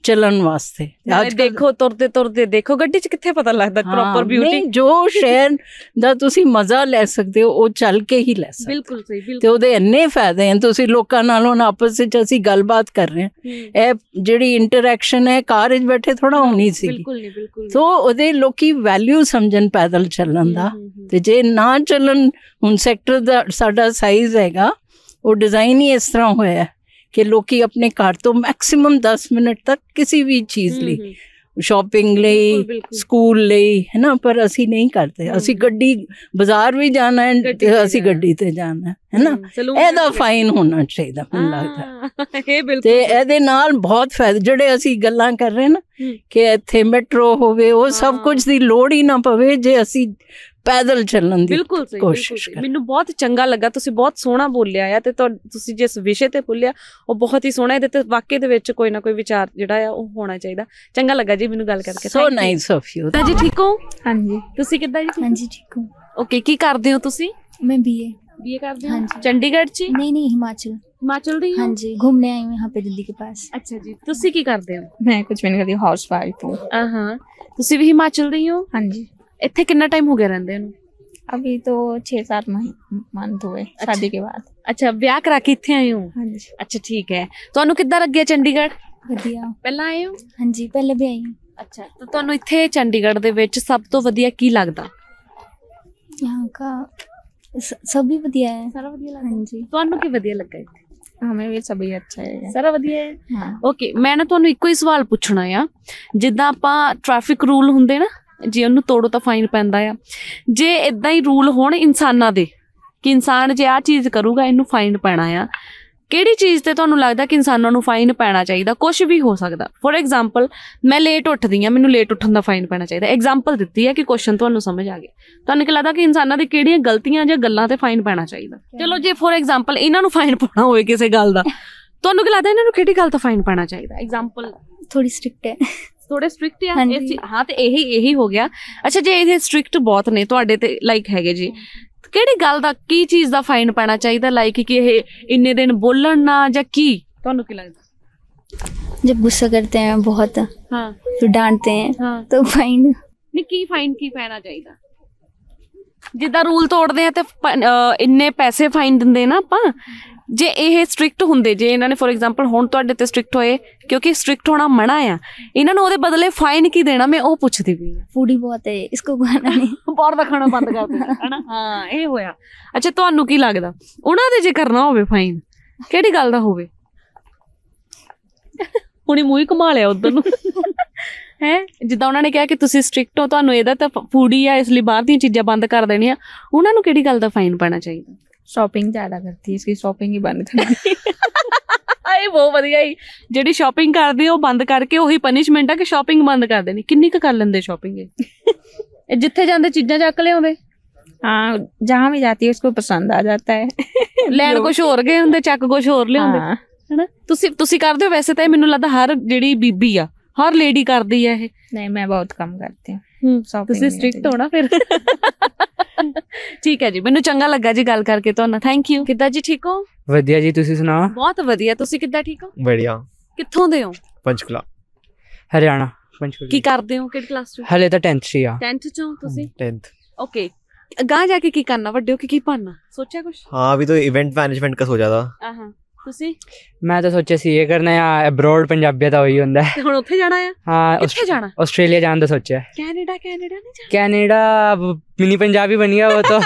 ਚੱਲਣ ਵਾਸਤੇ ਅੱਜ ਦੇਖੋ ਤੁਰਦੇ ਤੁਰਦੇ ਦੇਖੋ ਗੱਡੀ 'ਚ ਕਿੱਥੇ ਪਤਾ ਲੱਗਦਾ ਪ੍ਰੋਪਰ ਬਿਊਟੀ ਜੋ ਸ਼ਹਿਰ ਦਾ ਤੁਸੀਂ ਮਜ਼ਾ ਲੈ ਸਕਦੇ ਹੋ ਉਹ ਚੱਲ ਕੇ ਹੀ ਲੈ ਸਕਦੇ ਬਿਲਕੁਲ ਸਹੀ ਬਿਲਕੁਲ ਤੇ ਉਹਦੇ ਇੰਨੇ ਫਾਇਦੇ ਹਨ ਤੁਸੀਂ ਲੋਕਾਂ ਨਾਲ ਹੁਣ ਆਪਸ ਵਿੱਚ ਅਸੀਂ ਗੱਲਬਾਤ ਕਰ ਰਹੇ ਹਾਂ ਇਹ ਜਿਹੜੀ ਇੰਟਰੈਕਸ਼ਨ ਹੈ ਕਾਰ 'ਚ ਬੈਠੇ ਥੋੜਾ ਹੋਣੀ ਸੀ ਬਿਲਕੁਲ ਨਹੀਂ ਬਿਲਕੁਲ ਸੋ ਉਹਦੇ ਲੋਕੀ ਵੈਲਿਊ ਸਮਝਣ ਪੈਦਲ ਚੱਲਣ ਦਾ ਤੇ ਜੇ ਨਾ ਚੱਲਣ ਹੁਣ ਸੈਕਟਰ ਦਾ ਸਾਡਾ ਸਾਈਜ਼ ਹੈਗਾ ਉਹ ਡਿਜ਼ਾਈਨ ਹੀ ਇਸ ਤਰ੍ਹਾਂ ਹੋਇਆ ਹੈ ਕਿ ਲੋਕੀ ਆਪਣੇ ਘਰ ਤੋਂ ਮੈਕਸਿਮਮ 10 ਮਿੰਟ ਤੱਕ ਕਿਸੇ ਵੀ ਚੀਜ਼ ਲਈ ਸ਼ਾਪਿੰਗ ਲਈ ਸਕੂਲ ਲਈ ਹੈ ਨਾ ਪਰ ਅਸੀਂ ਨਹੀਂ ਕਰਦੇ ਅਸੀਂ ਗੱਡੀ ਬਾਜ਼ਾਰ ਵੀ ਜਾਣਾ ਹੈ ਅਸੀਂ ਗੱਡੀ ਤੇ ਜਾਣਾ ਹੈ ਨਾ ਇਹਦਾ ਫਾਈਨ ਹੋਣਾ ਚਾਹੀਦਾ ਮੈਨੂੰ ਲੱਗਦਾ ਇਹ ਬਿਲਕੁਲ ਤੇ ਇਹਦੇ ਨਾਲ ਬਹੁਤ ਫਾਇਦੇ ਜਿਹੜੇ ਅਸੀਂ ਗੱਲਾਂ ਕਰ ਰਹੇ ਨਾ ਕਿ ਇੱਥੇ ਮੈਟਰੋ ਹੋਵੇ ਉਹ ਸਭ ਕੁਝ ਦੀ ਲੋੜ ਹੀ ਨਾ ਪਵੇ ਜੇ ਅਸੀਂ ਪੈਦਲ ਚੱਲਣ ਦੀ ਕੋਸ਼ਿਸ਼ ਕਰ ਮੈਨੂੰ ਬਹੁਤ ਚੰਗਾ ਲੱਗਾ ਤੁਸੀਂ ਬਹੁਤ ਸੋਹਣਾ ਬੋਲਿਆ ਆ ਤੇ ਤੁਸੀਂ ਜਿਸ ਵਿਸ਼ੇ ਤੇ ਬੋਲਿਆ ਉਹ ਬਹੁਤ ਹੀ ਸੋਹਣਾ ਇਹਦੇ ਤੇ ਵਾਕਈ ਦੇ ਵਿੱਚ ਕੋਈ ਨਾ ਕੋਈ ਵਿਚਾਰ ਜਿਹੜਾ ਆ ਉਹ ਹੋਣਾ ਚਾਹੀਦਾ ਚੰਗਾ ਲੱਗਾ ਜੀ ਮੈਨੂੰ ਗੱਲ ਕਰਕੇ ਸੋ ਨਾਈਸ ਆਫ ਯੂ ਤਾਂ ਜੀ ਠੀਕ ਹੋ ਹਾਂਜੀ ਤੁਸੀਂ ਕਿੱਦਾਂ ਜੀ ਹਾਂਜੀ ਠੀਕ ਹੋ ਓਕੇ ਕੀ ਕਰਦੇ ਹੋ ਤੁਸੀਂ ਮੈਂ ਬੀਏ ਬੀਏ ਕਰਦੇ हैं हाँ चंडीगढ़ जी ਨਹੀਂ नहीं ਹਿਮਾਚਲ हिमाचल दी हाँ जी घूमने आई हूँ यहाँ पे दिल्ली के पास अच्छा जी तुसी की करते हो मैं कुछ भी नहीं करती ਹਾਂ हाउस वाइफ हूँ हाँ तुसी भी हिमाचल ਇੱਥੇ ਕਿੰਨਾ ਟਾਈਮ ਹੋ ਗਿਆ ਰਹਿੰਦੇ ਨੂੰ ਅਭੀ ਤਾਂ 6-7 ਮਹੀਨੇ हुए ਹੋਏ शादी ਕੇ ਬਾਅਦ ਅੱਛਾ ਵਿਆਹ ਕਰਾ ਕੇ ਇੱਥੇ ਆਏ ਹੋ ਹਾਂਜੀ ਅੱਛਾ ਠੀਕ ਹੈ ਤੁਹਾਨੂੰ ਕਿੱਦਾਂ ਲੱਗਿਆ ਚੰਡੀਗੜ੍ਹ ਵਧੀਆ ਪਹਿਲਾਂ ਆਏ ਹੋ ਹਾਂਜੀ ਪਹਿਲੇ ਵੀ ਆਈ ਹਾਂ ਅੱਛਾ ਤਾਂ ਤੁਹਾਨੂੰ ਇੱਥੇ ਚੰਡੀਗੜ੍ਹ ਦੇ ਵਿੱਚ ਸਭ ਤੋਂ ਵਧੀਆ ਕੀ ਲੱਗਦਾ ਯਹਾਂ का ਸਭ ਵੀ ਵਧੀਆ ਹੈ ਸਾਰਾ ਵਧੀਆ ਲੱਗਦਾ ਹਾਂਜੀ ਤੁਹਾਨੂੰ ਕੀ ਵਧੀਆ ਲੱਗਾ ਇੱਥੇ ਵੀ ਸਭ ਹੀ ਅੱਛਾ ਹੈ ਸਾਰਾ ਵਧੀਆ ਹੈ ਓਕੇ ਮੈਂ ਨਾ ਤੁਹਾਨੂੰ ਇੱਕੋ ਹੀ ਸਵਾਲ ਪੁੱਛਣਾ ਆ ਜਿੱਦਾਂ ਆਪਾਂ ਟ੍ਰੈਫਿਕ ਰੂਲ ਹੁੰਦੇ ਨਾ ਜੇ ਉਹਨੂੰ ਤੋੜੋ ਤਾਂ ਫਾਈਨ ਪੈਂਦਾ ਆ ਜੇ ਇਦਾਂ ਹੀ ਰੂਲ ਹੋਣ ਇਨਸਾਨਾਂ ਦੇ ਕਿ ਇਨਸਾਨ ਜੇ ਆ ਚੀਜ਼ ਕਰੂਗਾ ਇਹਨੂੰ ਫਾਈਨ ਪੈਣਾ ਆ ਕਿਹੜੀ ਚੀਜ਼ ਤੇ ਤੁਹਾਨੂੰ ਲੱਗਦਾ ਕਿ ਇਨਸਾਨਾਂ ਨੂੰ ਫਾਈਨ ਪੈਣਾ ਚਾਹੀਦਾ ਕੁਝ ਵੀ ਹੋ ਸਕਦਾ ਫੋਰ ਐਗਜ਼ਾਮਪਲ ਮੈਂ ਲੇਟ ਉੱਠਦੀ ਆ ਮੈਨੂੰ ਲੇਟ ਉੱਠਣ ਦਾ ਫਾਈਨ ਪੈਣਾ ਚਾਹੀਦਾ ਐਗਜ਼ਾਮਪਲ ਦਿੱਤੀ ਆ ਕਿ ਕੁਐਸਚਨ ਤੁਹਾਨੂੰ ਸਮਝ ਆ ਗਿਆ ਤੁਹਾਨੂੰ ਕੀ ਲੱਗਦਾ ਕਿ ਇਨਸਾਨਾਂ ਦੀ ਕਿਹੜੀਆਂ ਗਲਤੀਆਂ ਜਾਂ ਗੱਲਾਂ ਤੇ ਫਾਈਨ ਪੈਣਾ ਚਾਹੀਦਾ ਚਲੋ ਜੇ ਫੋਰ ਐਗਜ਼ਾਮਪਲ ਇਹਨਾਂ ਨੂੰ ਫਾਈਨ ਪਾਉਣਾ ਹੋਵੇ ਕਿਸੇ ਗੱਲ ਦਾ ਤੁਹਾਨੂੰ ਕੀ ਲੱਗਦਾ ਇਹਨਾਂ ਨੂੰ ਕਿਹੜੀ ਗੱਲ ਤੇ ਫਾਈਨ ਪੈਣਾ ਚਾਹੀਦਾ ਐਗਜ਼ਾਮਪਲ ਥੋੜੀ ਸਟ੍ਰਿਕਟ ਹੈ ਥੋੜੇ ਸਟ੍ਰਿਕਟ ਆ ਇਸ ਹਾਂ ਤੇ ਇਹੀ ਇਹੀ ਹੋ ਗਿਆ ਅੱਛਾ ਜੇ ਇਹਦੇ ਸਟ੍ਰਿਕਟ ਬਹੁਤ ਨੇ ਤੁਹਾਡੇ ਤੇ ਲਾਈਕ ਹੈਗੇ ਜੀ ਕਿਹੜੀ ਗੱਲ ਦਾ ਕੀ ਚੀਜ਼ ਦਾ ਫਾਈਨ ਪੈਣਾ ਚਾਹੀਦਾ ਲਾਈਕ ਕਿ ਇਹ ਇੰਨੇ ਦਿਨ ਬੋਲਣ ਨਾ ਜਾਂ ਕੀ ਤੁਹਾਨੂੰ ਕੀ ਲੱਗਦਾ ਜਦ ਗੁੱਸਾ ਕਰਤੇ ਹੈ ਬਹੁਤ ਹਾਂ ਤੇ ਡਾਂਟਦੇ ਹੈ ਤਾਂ ਫਾਈਨ ਨਹੀਂ ਕੀ ਫਾਈਨ ਕੀ ਪੈਣਾ ਚਾਹੀਦਾ ਜਿੱਦਾਂ ਰੂਲ ਤੋੜਦੇ ਆ ਤੇ ਇੰਨੇ ਪੈਸੇ ਫਾਈਨ ਦਿੰਦੇ ਨਾ ਆਪਾਂ ਜੇ ਇਹ ਸਟ੍ਰਿਕਟ ਹੁੰਦੇ ਜੇ ਇਹਨਾਂ ਨੇ ਫੋਰ ਐਗਜ਼ਾਮਪਲ ਹੁਣ ਤੁਹਾਡੇ ਤੇ ਸਟ੍ਰਿਕਟ ਹੋਏ ਕਿਉਂਕਿ ਸਟ੍ਰਿਕਟ ਹੋਣਾ ਮਨਾ ਆ ਇਹਨਾਂ ਨੂੰ ਉਹਦੇ ਬਦਲੇ ਫਾਈਨ ਕੀ ਦੇਣਾ ਮੈਂ ਉਹ ਪੁੱਛਦੀ ਪਈ ਫੂਡੀ ਬਹੁਤ ਹੈ ਇਸਕੋ ਖਾਣਾ ਨਹੀਂ ਬਾਹਰ ਦਾ ਖਾਣਾ ਬੰਦ ਕਰ ਦੇ ਹਨਾ ਹਾਂ ਇਹ ਹੋਇਆ ਅੱਛਾ ਤੁਹਾਨੂੰ ਕੀ ਲੱਗਦਾ ਉਹਨਾਂ ਦੇ ਜੇ ਕਰਨਾ ਹੋਵੇ ਫਾਈਨ ਕਿਹੜੀ ਗੱਲ ਦਾ ਹੋਵੇ ਹੁਣੇ ਮੂਹੀ ਹੀ ਕਮਾ ਲਿਆ ਉਧਰ ਨੂੰ ਹੈ ਜਿੱਦਾਂ ਉਹਨਾਂ ਨੇ ਕਿਹਾ ਕਿ ਤੁਸੀਂ ਸਟ੍ਰਿਕਟ ਹੋ ਤੁਹਾਨੂੰ ਇਹਦਾ ਤਾਂ ਫੂਡੀ ਆ ਇਸ ਲਈ ਬਾਹਰ ਦੀਆਂ ਚੀਜ਼ਾਂ ਬੰਦ ਕਰ ਦੇਣੀਆਂ ਉਹਨਾਂ ਨੂੰ ਕਿਹੜੀ ਗੱਲ ਦਾ ਫਾਈਨ ਪਾਣਾ ਚਾਹੀਦਾ ਸ਼ਾਪਿੰਗ ਜ਼ਿਆਦਾ ਕਰਦੀ ਹੈ ਇਸ ਦੀ ਸ਼ਾਪਿੰਗ ਹੀ ਬੰਦ ਕਰਦੀ ਆਏ ਬਹੁਤ ਵਧੀਆ ਹੀ ਜਿਹੜੀ ਸ਼ਾਪਿੰਗ ਕਰਦੇ ਉਹ ਬੰਦ ਕਰਕੇ ਉਹੀ ਪਨਿਸ਼ਮੈਂਟ ਆ ਕਿ ਸ਼ਾਪਿੰਗ ਬੰਦ ਕਰ ਦੇਣੀ ਕਿੰਨੀ ਕੁ ਕਰ ਲੈਂਦੇ ਸ਼ਾਪਿੰਗ ਇਹ ਜਿੱਥੇ ਜਾਂਦੇ ਚੀਜ਼ਾਂ ਚੱਕ ਲਿਆਉਂਦੇ ਹਾਂ ਜਹਾਂ ਵੀ ਜਾਂਦੀ ਹੈ ਨੂੰ ਪਸੰਦ ਆ ਜਾਂਦਾ ਹੈ ਲੈਣ ਕੁਝ ਹੋਰ ਗਏ ਹੁੰਦੇ ਚੱਕ ਕੁਝ ਹੋਰ ਲਿਆਉਂਦੇ ਹਨਾ ਤੁਸੀਂ ਤੁਸੀਂ ਕਰਦੇ ਹੋ ਵੈਸੇ ਤਾਂ ਇਹ ਮੈਨੂੰ ਲੱਗਦਾ ਹਰ ਜਿਹੜੀ ਬੀਬੀ ਆ ਹਰ ਲੇਡੀ ਕਰਦੀ ਆ ਇਹ ਨਹੀਂ ਮੈਂ ਬਹੁਤ ਕੰਮ ਕਰਦੀ ਹਾਂ ਤੁਸੀਂ ਸਟ੍ਰਿਕਟ ਹੋ ਨਾ ਫਿਰ ਠੀਕ ਹੈ ਜੀ ਮੈਨੂੰ ਚੰਗਾ ਲੱਗਾ ਜੀ ਗੱਲ ਕਰਕੇ ਤੁਹਾਨੂੰ ਥੈਂਕ ਯੂ ਕਿੱਦਾਂ ਜੀ ਠੀਕ ਹੋ ਵਧੀਆ ਜੀ ਤੁਸੀਂ ਸੁਣਾਓ ਬਹੁਤ ਵਧੀਆ ਤੁਸੀਂ ਕਿੱਦਾਂ ਠੀਕ ਹੋ ਵਧੀਆ ਕਿੱਥੋਂ ਦੇ ਹੋ ਪੰਚਕੂਲਾ ਹਰਿਆਣਾ ਪੰਚਕੂਲਾ ਕੀ ਕਰਦੇ ਹੋ ਕਿਹੜੀ ਕਲਾਸ ਚ ਹਲੇ ਤਾਂ 10th ਚ ਆ 10th ਚੋਂ ਤੁਸੀਂ 10th ਓਕੇ ਗਾਂ ਜਾ ਕੇ ਕੀ ਕਰਨਾ ਵੱਡੇ ਹੋ ਕੇ ਕੀ ਪੜਨਾ ਸੋਚਿਆ ਕੁਝ ਹਾਂ ਅਭੀ ਤਾਂ ਇਵੈਂਟ ਮੈਨੇਜਮੈਂਟ ਕਾ ਸੋਚਿਆ ਦਾ ਹਾਂ ਤੁਸੀਂ ਮੈਂ ਤਾਂ ਸੋਚਿਆ ਸੀ ਇਹ ਕਰਨਾ ਆ ਅਬਰੋਡ ਪੰਜਾਬੀਆ ਤਾਂ ਹੋਈ ਹੁੰਦਾ ਹੈ ਹੁਣ ਉੱਥੇ ਜਾਣਾ ਆ ਹਾਂ ਕਿੱਥੇ ਜਾਣਾ ਆਸਟ੍ਰੇਲੀਆ ਜਾਣ ਦਾ ਸੋਚਿਆ ਕੈਨੇਡਾ ਕੈਨੇਡਾ ਨਹੀਂ ਜਾਣਾ ਕੈਨੇਡਾ ਮਿਨੀ ਪੰਜਾਬੀ ਬਣ ਗਿਆ ਉਹ ਤਾਂ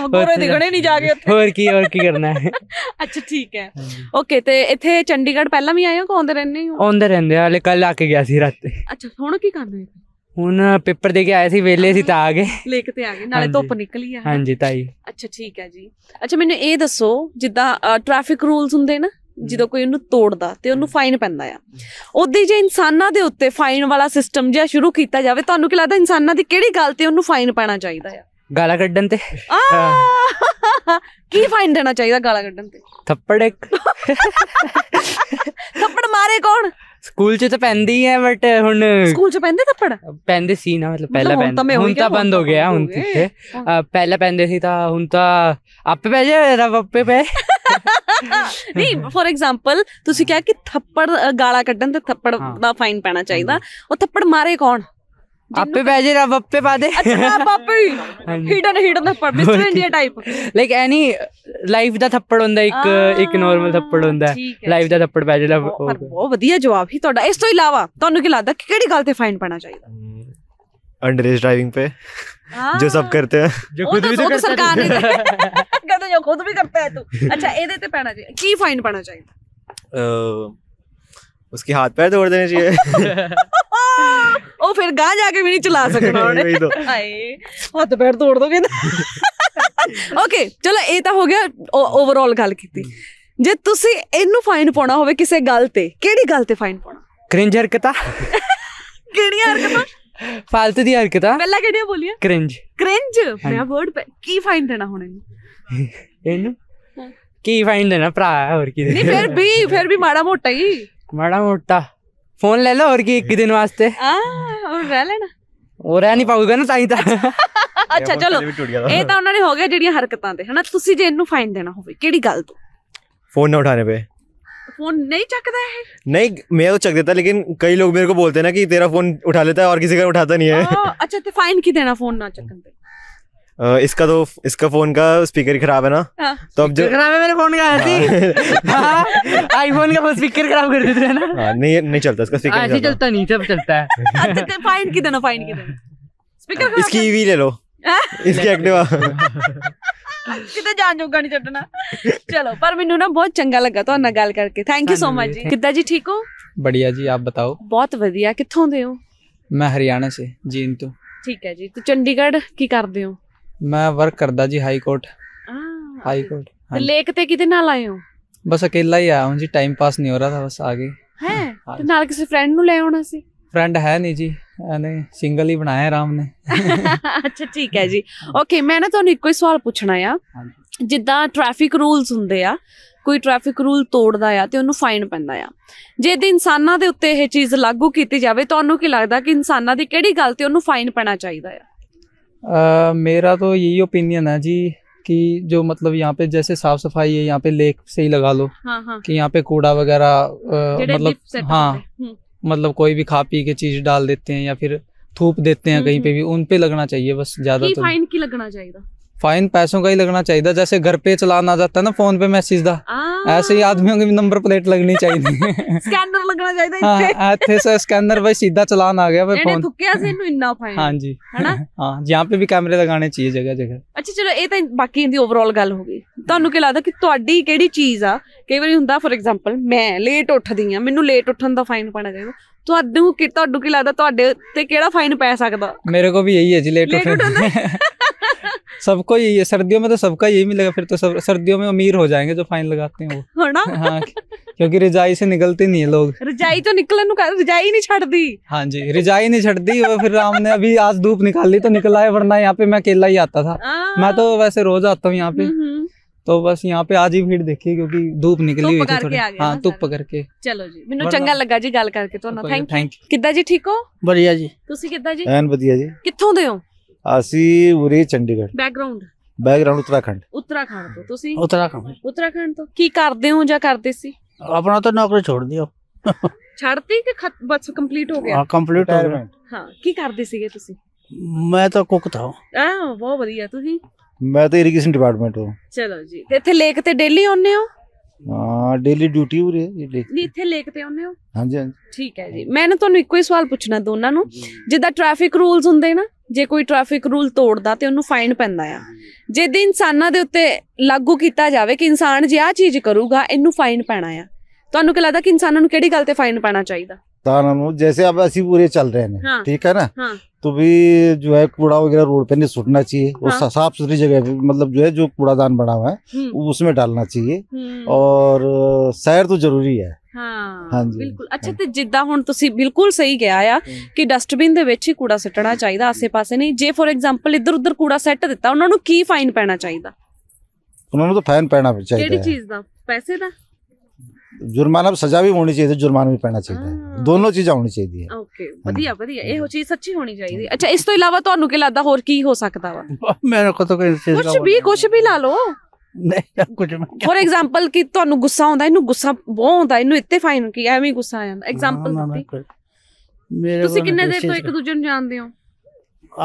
ਗੋਰੇ ਦਿਖਣੇ ਨਹੀਂ ਜਾ ਕੇ ਉੱਥੇ ਹੋਰ ਕੀ ਹੋਰ ਕੀ ਕਰਨਾ ਹੈ ਅੱਛਾ ਠੀਕ ਹੈ ਓਕੇ ਤੇ ਇੱਥੇ ਚੰਡੀਗੜ੍ਹ ਪਹਿਲਾਂ ਵੀ ਆਏ ਹੋ ਕਿ ਰਹਿੰਦੇ ਹੋ ਆਉਂਦੇ ਰਹਿੰਦੇ ਆ ਹਲੇ ਕੱਲ ਆ ਕੇ ਗਿਆ ਸੀ ਰਾਤੇ ਅੱਛਾ ਹੁਣ ਕੀ ਕਰਦੇ ਹੋ ਹੁਣ ਪੇਪਰ ਦੇ ਕੇ ਆਏ ਸੀ ਵੇਲੇ ਸੀ ਤਾਂ ਆ ਗਏ ਲਿਖ ਤੇ ਆ ਗਏ ਨਾਲੇ ਧੁੱਪ ਨਿਕਲੀ ਆ ਹਾਂਜੀ ਤਾਈ ਅੱਛਾ ਠੀਕ ਹੈ ਜੀ ਅੱਛਾ ਮੈਨੂੰ ਇਹ ਦੱਸੋ ਜਿੱਦਾਂ ਟ੍ਰੈਫਿਕ ਰੂਲਸ ਹੁੰਦੇ ਨਾ ਜਦੋਂ ਕੋਈ ਉਹਨੂੰ ਤੋੜਦਾ ਤੇ ਉਹਨੂੰ ਫਾਈਨ ਪੈਂਦਾ ਆ ਉਦੋਂ ਜੇ ਇਨਸਾਨਾਂ ਦੇ ਉੱਤੇ ਫਾਈਨ ਵਾਲਾ ਸਿਸਟਮ ਜੇ ਸ਼ੁਰੂ ਕੀਤਾ ਜਾਵੇ ਤੁਹਾਨੂੰ ਕੀ ਲੱਗਦਾ ਇਨਸਾਨਾਂ ਦੀ ਕਿਹੜੀ ਗੱਲ ਤੇ ਉਹਨੂੰ ਫਾਈਨ ਪੈਣਾ ਚਾਹੀਦਾ ਆ ਗਾਲਾਂ ਕੱਢਣ ਤੇ ਕੀ ਫਾਈਨ ਦੇਣਾ ਚਾਹੀਦਾ ਗਾਲਾਂ ਕੱਢਣ ਤੇ ਥੱਪੜ ਇੱਕ ਥੱਪੜ ਮਾਰੇ ਕੌਣ ਸਕੂਲ 'ਚ ਤਾਂ ਪੈਂਦੀ ਹੈ ਬਟ ਹੁਣ ਸਕੂਲ 'ਚ ਪੈਂਦੇ ਥੱਪੜ ਪੈਂਦੇ ਸੀ ਨਾ ਮਤਲਬ ਪਹਿਲਾਂ ਪੈਂਦੇ ਹੁਣ ਤਾਂ ਬੰਦ ਹੋ ਗਿਆ ਹੁਣ ਤੇ ਪਹਿਲਾਂ ਪੈਂਦੇ ਸੀ ਤਾਂ ਹੁਣ ਤਾਂ ਆਪੇ ਪੈ ਜਾ ਰੱਬ ਆਪੇ ਪੈ ਨਹੀਂ ਫੋਰ ਐਗਜ਼ਾਮਪਲ ਤੁਸੀਂ ਕਿਹਾ ਕਿ ਥੱਪੜ ਗਾਲਾਂ ਕੱਢਣ ਤੇ ਥੱਪੜ ਦਾ ਫਾਈਨ ਪੈਣਾ ਚਾਹੀਦਾ ਉਹ ਥੱਪੜ ਮਾਰੇ ਕੌਣ అప్పే బేజర్ అప్పే పాదే హిడన్ హిడన్ థప్పੜ Mister India type like any life ਦਾ ਥੱਪੜ ਹੁੰਦਾ ਇੱਕ ਇੱਕ ਨਾਰਮਲ ਥੱਪੜ ਹੁੰਦਾ ਲਾਈਫ ਦਾ ਥੱਪੜ ਬੈਜਰ ਦਾ ਬਹੁਤ ਵਧੀਆ ਜਵਾਬ ਹੀ ਤੁਹਾਡਾ ਇਸ ਤੋਂ ਇਲਾਵਾ ਤੁਹਾਨੂੰ ਕੀ ਲੱਗਦਾ ਕਿ ਕਿਹੜੀ ਗੱਲ ਤੇ ਫਾਈਨ ਪਾਣਾ ਚਾਹੀਦਾ ਅੰਡਰੇਜ ਡਰਾਈਵਿੰਗ पे जो सब करते हैं जो खुद भी तो सरकार ने कहते जो खुद भी करता है तू अच्छा ਇਹਦੇ ਤੇ ਪੈਣਾ ਚਾਹੀਦਾ ਕੀ ਫਾਈਨ ਪਾਣਾ ਚਾਹੀਦਾ उसके हाथ पैर तोड़ देने चाहिए ਉਹ ਫਿਰ ਗਾਂ ਜਾ ਕੇ ਵੀ ਨਹੀਂ ਚਲਾ ਸਕਣਾ ਉਹਨੇ ਹਾਏ ਹੱਥ ਪੈਰ ਤੋੜ ਦੋਗੇ ਨਾ ਓਕੇ ਚਲੋ ਇਹ ਤਾਂ ਹੋ ਗਿਆ ਓਵਰਆਲ ਗੱਲ ਕੀਤੀ ਜੇ ਤੁਸੀਂ ਇਹਨੂੰ ਫਾਈਨ ਪਾਉਣਾ ਹੋਵੇ ਕਿਸੇ ਗੱਲ ਤੇ ਕਿਹੜੀ ਗੱਲ ਤੇ ਫਾਈਨ ਪਾਉਣਾ ਕ੍ਰਿੰਜ ਹਰਕਤਾ ਕਿਹੜੀ ਹਰਕਤਾ ਫालतू ਦੀ ਹਰਕਤਾ ਪਹਿਲਾਂ ਕਿਹੜੀਆਂ ਬੋਲੀਆ ਕ੍ਰਿੰਜ ਕ੍ਰਿੰਜ ਮੈਂ ਵਰਡ ਕੀ ਫਾਈਨ ਦੇਣਾ ਹੁਣ ਇਹਨੂੰ ਇਹਨੂੰ ਕੀ ਫਾਈਨ ਦੇਣਾ ਭਰਾ ਹੋਰ ਕੀ ਨਹੀਂ ਫਿਰ ਵੀ ਫਿਰ ਵੀ ਮਾੜਾ ਮੋਟਾ ਹੀ ਮਾੜਾ ਮੋਟਾ ਫੋਨ ਲੈ ਲਓ ਹੋਰ ਕੀ ਇੱਕ ਦਿਨ ਵਾਸਤੇ ਆ ਹੋਰ ਰਹਿ ਲੈਣਾ ਹੋਰ ਐ ਨਹੀਂ ਪਾਊਗਾ ਨਾ ਤਾਈ ਤਾਂ ਅੱਛਾ ਚਲੋ ਇਹ ਤਾਂ ਉਹਨਾਂ ਨੇ ਹੋ ਗਿਆ ਜਿਹੜੀਆਂ ਹਰਕਤਾਂ ਤੇ ਹਨਾ ਤੁਸੀਂ ਜੇ ਇਹਨੂੰ ਫਾਈਨ ਦੇਣਾ ਹੋਵੇ ਕਿਹੜੀ ਗੱਲ ਤੋਂ फोन ना उठाने पे फोन नहीं ਚੱਕਦਾ है नहीं ਮੈਂ तो चक देता लेकिन कई लोग मेरे को बोलते हैं ना कि तेरा फोन उठा लेता है और किसी का उठाता नहीं है ਤੇ अच्छा तो फाइन की देना फोन ना इसका तो इसका फोन का स्पीकर ही खराब है ना आ, हाँ। तो अब जो खराब है मेरे फोन हाँ। हाँ, का आईफोन का स्पीकर खराब कर देते हैं ना नहीं नहीं चलता इसका स्पीकर नहीं चलता नहीं सब चलता है फाइन की देना फाइन की देना स्पीकर इसकी ईवी ले लो इसकी एक्टिवा ਕਿਤੇ ਜਾਨ ਜੋਗਾ ਨਹੀਂ ਛੱਡਣਾ ਚਲੋ ਪਰ ਮੈਨੂੰ ਨਾ ਬਹੁਤ ਚੰਗਾ ਲੱਗਾ ਨਾਲ ਗੱਲ ਕਰਕੇ ਥੈਂਕ ਯੂ ਸੋ ਮਚ ਜੀ ਕਿੱਦਾਂ ਜੀ ਠੀਕ ਹੋ ਬੜੀਆ ਜੀ ਆਪ ਬਤਾਓ ਬਹੁਤ ਵਧੀਆ ਕਿੱਥੋਂ ਦੇ ਹੋ ਮੈਂ ਹਰਿਆਣਾ ਸੇ ਜੀਨ ਤੋਂ ਠੀਕ ਹੈ ਜੀ ਚੰਡੀਗੜ੍ਹ ਕੀ ਕਰਦੇ ਹੋ ਮੈਂ ਵਰਕ ਕਰਦਾ ਜੀ ਹਾਈ ਕੋਰਟ ਹਾਈ ਕੋਰਟ ਤੇ ਲੇਕ ਤੇ ਕਿਤੇ ਨਾਲ ਆਏ ਹੋ ਬਸ ਇਕੱਲਾ ਹੀ ਆਇਆ ਹਾਂ ਜੀ ਟਾਈਮ ਪਾਸ ਨਹੀਂ ਹੋ ਰਿਹਾ ਤਾਂ ਬਸ ਆ ਗਏ ਹੈ ਤੇ ਨਾਲ ਕਿਸੇ ਫਰੈਂਡ ਨੂੰ ਲੈ ਆਉਣਾ ਸੀ ਫਰੈਂਡ ਹੈ ਨਹੀਂ ਜੀ ਐਨੇ ਸਿੰਗਲ ਹੀ ਬਣਾਇਆ ਰਾਮ ਨੇ ਅੱਛਾ ਠੀਕ ਹੈ ਜੀ ਓਕੇ ਮੈਂ ਨਾ ਤੁਹਾਨੂੰ ਇੱਕੋ ਹੀ ਸਵਾਲ ਪੁੱਛਣਾ ਆ ਜਿੱਦਾਂ ਟ੍ਰੈਫਿਕ ਰੂਲਸ ਹੁੰਦੇ ਆ ਕੋਈ ਟ੍ਰੈਫਿਕ ਰੂਲ ਤੋੜਦਾ ਆ ਤੇ ਉਹਨੂੰ ਫਾਈਨ ਪੈਂਦਾ ਆ ਜੇ ਤੇ ਇਨਸਾਨਾਂ ਦੇ ਉੱਤੇ ਇਹ ਚੀਜ਼ ਲਾਗੂ ਕੀਤੀ ਜਾਵੇ ਤੁਹਾਨੂੰ ਕੀ ਲੱਗਦਾ ਕਿ ਇਨਸਾਨਾਂ ਦੀ ਕਿਹੜੀ ਗੱਲ ਤੇ ਉਹਨੂੰ ਫਾਈਨ ਪੈਣਾ ਚਾਹੀਦਾ ਆ आ, मेरा तो यही ओपिनियन है जी कि जो मतलब यहाँ पे जैसे साफ सफाई है यहाँ पे लेक से ही लगा लो हाँ, हाँ. कि यहाँ पे कूड़ा वगैरह मतलब हाँ हम्म। मतलब कोई भी खा पी के चीज डाल देते हैं या फिर थूप देते हैं हम्म, कहीं पे हम्म। भी उन पे लगना चाहिए बस ज्यादा तो फाइन की लगना चाहिए ਫਾਈਨ ਪੈਸੋਂ ਕਾ ਹੀ लगना ਚਾਹੀਦਾ ਜੈਸੇ ਘਰ ਪੇ ਚਲਾਣਾ ਜਾਂਦਾ ਨਾ ਫੋਨ ਪੇ ਮੈਸੇਜ ਦਾ ਐਸੇ ਹੀ ਆਦਮੀਆਂ ਦੇ ਵੀ ਨੰਬਰ ਪਲੇਟ ਲੱਗਣੀ ਚਾਹੀਦੀ ਸਕੈਨਰ ਲੱਗਣਾ ਚਾਹੀਦਾ ਇੱਥੇ ਹਾਂ ਇੱਥੇ ਸਰ ਸਕੈਨਰ ਬਈ ਸਿੱਧਾ ਚਲਾਣ ਆ ਗਿਆ ਬਈ ਫੋਨ ਇਹਨੇ ਥੁੱਕਿਆ ਸੀ ਇਹਨੂੰ ਇੰਨਾ ਫਾਈਨ ਹਾਂਜੀ ਹੈਨਾ ਹਾਂ ਯਹਾਂ ਪੇ ਵੀ ਕੈਮਰੇ ਲਗਾਣੇ ਚਾਹੀਏ ਜਗ੍ਹਾ ਜਗ੍ਹਾ ਅੱਛਾ ਚਲੋ ਇਹ ਤਾਂ ਬਾਕੀ ਇਹਦੀ ਓਵਰਆਲ ਗੱਲ ਹੋ ਗਈ ਤੁਹਾਨੂੰ ਕੀ ਲੱਗਦਾ ਕਿ ਤੁਹਾਡੀ ਕਿਹੜੀ ਚੀਜ਼ ਆ ਕਈ ਵਾਰੀ ਹੁੰਦਾ ਫੋਰ ਐਗਜ਼ਾਮਪਲ ਮੈਂ ਲੇਟ ਉੱਠਦੀ ਆ ਮੈਨੂੰ ਲੇਟ ਉੱਠਣ ਦਾ ਫਾਈਨ ਪਾਣਾ ਚਾਹੀਦਾ ਤੁਹਾਨੂੰ ਕਿ ਤੁਹਾਨੂੰ ਕੀ ਲੱਗਦਾ ਤੁਹਾਡੇ ਤੇ ਕਿਹੜਾ ਫਾਈਨ ਪੈ ਸਕਦਾ ਮੇਰੇ ਕੋ ਵੀ ਇਹੀ ਹੈ ਜੀ ਲੇਟ ਉੱਠਣ ਦਾ सबको यही है सर्दियों में तो सबका यही मिलेगा फिर तो सब सर्दियों में अमीर हो जाएंगे जो फाइन लगाते हैं वो हाँ क्योंकि रिजाई से निकलते नहीं है लोग रिजाई तो निकलन रिजाई नहीं छड़ती हाँ जी रिजाई नहीं छड़ती और फिर राम ने अभी आज धूप निकाल ली तो निकला है वरना यहाँ पे मैं अकेला ही आता था हाँ। मैं तो वैसे रोज आता हूँ यहाँ पे हम्म, हम्म। तो बस यहाँ पे आज ही भीड़ देखी क्योंकि धूप निकली हुई थी थोड़ी हाँ धुप पकड़ के चलो जी ਮੈਨੂੰ चंगा लगा जी गल ਕਰਕੇ ਤੁਹਾਨੂੰ ਥੈਂਕ ਯੂ ਕਿੱਦਾਂ ਜੀ ਠੀਕ ਹੋ ਵਧੀਆ ਜੀ ਤੁਸੀਂ ਕਿੱਦਾਂ ਜੀ ਐਨ ਵਧੀਆ ਜੀ ਕਿੱਥੋਂ ਦੇ ਹੋ ਅਸੀਂ ਉਰੇ ਚੰਡੀਗੜ੍ਹ ਬੈਕਗ੍ਰਾਉਂਡ ਬੈਕਗ੍ਰਾਉਂਡ ਉਤਰਾਖੰਡ ਉਤਰਾਖੰਡ ਤੋਂ ਤੁਸੀਂ ਉਤਰਾਖੰਡ ਉਤਰਾਖੰਡ ਤੋਂ ਕੀ ਕਰਦੇ ਹੋ ਜਾਂ ਕਰਦੇ ਸੀ ਆਪਣਾ ਤਾਂ ਨੌਕਰੀ ਛੋੜ ਦਿਓ ਛੱਡਤੀ ਕਿ ਬਸ ਕੰਪਲੀਟ ਹੋ ਗਿਆ ਹਾਂ ਕੰਪਲੀਟ ਹੋ ਗਿਆ ਹਾਂ ਕੀ ਕਰਦੇ ਸੀਗੇ ਤੁਸੀਂ ਮੈਂ ਤਾਂ ਕੁੱਕ ਥਾ ਆ ਬਹੁਤ ਵਧੀਆ ਤੁਸੀਂ ਮੈਂ ਤਾਂ ਇਰੀਗੇਸ਼ਨ ਡਿਪਾਰਟਮੈਂਟ ਤੋਂ ਚਲੋ ਜੀ ਤੇ ਇੱਥੇ ਲੇਕ ਤੇ ਡੇਲੀ ਆਉਂਦੇ ਹੋ ਹਾਂ ਡੇਲੀ ਡਿਊਟੀ ਹੋ ਰਹੀ ਹੈ ਇਹ ਨਹੀਂ ਇੱਥੇ ਲੇਕ ਤੇ ਆਉਂਦੇ ਹੋ ਹਾਂਜੀ ਹਾਂਜੀ ਠੀਕ ਹੈ ਜੀ ਮੈਂ ਨਾ ਤੁਹਾਨੂੰ ਇੱਕੋ ਹੀ ਸਵਾਲ ਪੁੱਛਣਾ ਦੋਨਾਂ ਨੂੰ ਜਿੱਦਾਂ ਟ੍ਰੈਫਿਕ ਰੂਲਸ ਹੁੰਦੇ ਨਾ ਜੇ ਕੋਈ ਟ੍ਰੈਫਿਕ ਰੂਲ ਤੋੜਦਾ ਤੇ ਉਹਨੂੰ ਫਾਈਨ ਪੈਂਦਾ ਆ ਜੇ ਦੇ ਇਨਸਾਨਾਂ ਦੇ ਉੱਤੇ ਲਾਗੂ ਕੀਤਾ ਜਾਵੇ ਕਿ ਇਨਸਾਨ ਜੇ ਆ ਚੀਜ਼ ਕਰੂਗਾ ਇਹਨੂੰ ਫਾਈਨ ਪੈਣਾ ਆ ਤੁਹਾਨੂੰ ਕੀ ਲੱਗਦਾ ਕਿ ਇਨਸਾਨਾਂ ਨੂੰ ਕਿਹੜੀ ਗੱਲ ਤੇ ਫਾਈਨ ਪੈਣਾ ਚਾਹੀਦਾ ਤਾਂ जैसे ਨੂੰ ਜੈਸੇ ਆਪ ਅਸੀਂ ਪੂਰੇ ਚੱਲ ਰਹੇ ਨੇ ਠੀਕ ਹੈ ਨਾ ਤੋ ਵੀ ਜੋ ਹੈ ਕੂੜਾ ਵਗੈਰਾ ਰੋਡ ਤੇ ਨਹੀਂ ਸੁੱਟਣਾ ਚਾਹੀਏ ਉਹ ਸਾਫ ਸੁਥਰੀ ਜਗ੍ਹਾ ਤੇ ਮਤਲਬ ਜੋ ਹੈ ਜੋ ਕੂੜਾਦਾਨ ਬਣਾ ਹੋਇਆ ਹੈ ਉਸ ਵਿੱਚ ਡਾਲਣਾ ਚਾਹੀਏ ਔਰ सैर ਤੋਂ ਜ਼ਰੂਰੀ ਹੈ ਹਾਂ ਹਾਂਜੀ ਬਿਲਕੁਲ ਅੱਛਾ ਤੇ ਜਿੱਦਾਂ ਹੁਣ ਤੁਸੀਂ ਬਿਲਕੁਲ ਸਹੀ ਕਿਹਾ ਆ ਕਿ ਡਸਟਬਿਨ ਦੇ ਵਿੱਚ ਹੀ ਕੂੜਾ ਸੁੱਟਣਾ ਚਾਹੀਦਾ ਆਸੇ-ਪਾਸੇ ਨਹੀਂ ਜੇ ਫੋਰ ਐਗਜ਼ਾਮਪਲ ਇੱਧਰ ਉੱਧਰ ਕੂੜਾ ਸੈੱਟ ਦਿੱਤਾ ਉਹਨਾਂ ਨੂੰ ਕੀ ਫਾਈਨ ਪੈਣਾ ਚਾਹੀਦਾ ਉਹਨਾਂ ਨੂੰ ਤਾਂ ਫਾਈਨ ਪੈਣਾ ਚਾਹੀਦਾ ਕਿਹੜੀ ਚੀਜ਼ ਦਾ ਪੈਸੇ ਦਾ ਜੁਰਮਾਨਾ ਵੀ ਸਜ਼ਾ ਵੀ ਹੋਣੀ ਚਾਹੀਦੀ ਜੁਰਮਾਨਾ ਵੀ ਪੈਣਾ ਚਾਹੀਦਾ ਹੈ ਦੋਨੋਂ ਚੀਜ਼ਾਂ ਹੋਣੀ ਚਾਹੀਦੀ ਹੈ ਓਕੇ ਵਧੀਆ ਵਧੀਆ ਇਹੋ ਚੀਜ਼ ਸੱਚੀ ਹੋਣੀ ਚਾਹੀਦੀ ਅੱਛਾ ਇਸ ਤੋਂ ਇਲਾਵਾ ਤੁਹਾਨੂੰ ਕੀ ਲੱਗਦਾ ਹੋਰ ਕੀ ਹੋ ਸਕਦਾ ਵਾ ਮੈਨੂੰ ਕੋ ਤਾਂ ਕੋਈ ਚੀਜ਼ ਕੁਝ ਵੀ ਕੁਝ ਵੀ ਲਾ ਲਓ ਨਹੀਂ ਕੁਝ ਮੈਂ ਫੋਰ ਐਗਜ਼ਾਮਪਲ ਕਿ ਤੁਹਾਨੂੰ ਗੁੱਸਾ ਆਉਂਦਾ ਇਹਨੂੰ ਗੁੱਸਾ ਬਹੁਤ ਆਉਂਦਾ ਇਹਨੂੰ ਇੱਥੇ ਫਾਈਨ ਕੀ ਐਵੇਂ ਗੁੱਸਾ ਆ ਜਾਂਦਾ ਐਗਜ਼ਾਮਪਲ ਤੁਸੀਂ ਕਿੰਨੇ ਦੇਰ ਤੋਂ ਇੱਕ ਦੂਜੇ ਨੂੰ ਜਾਣਦੇ ਹੋ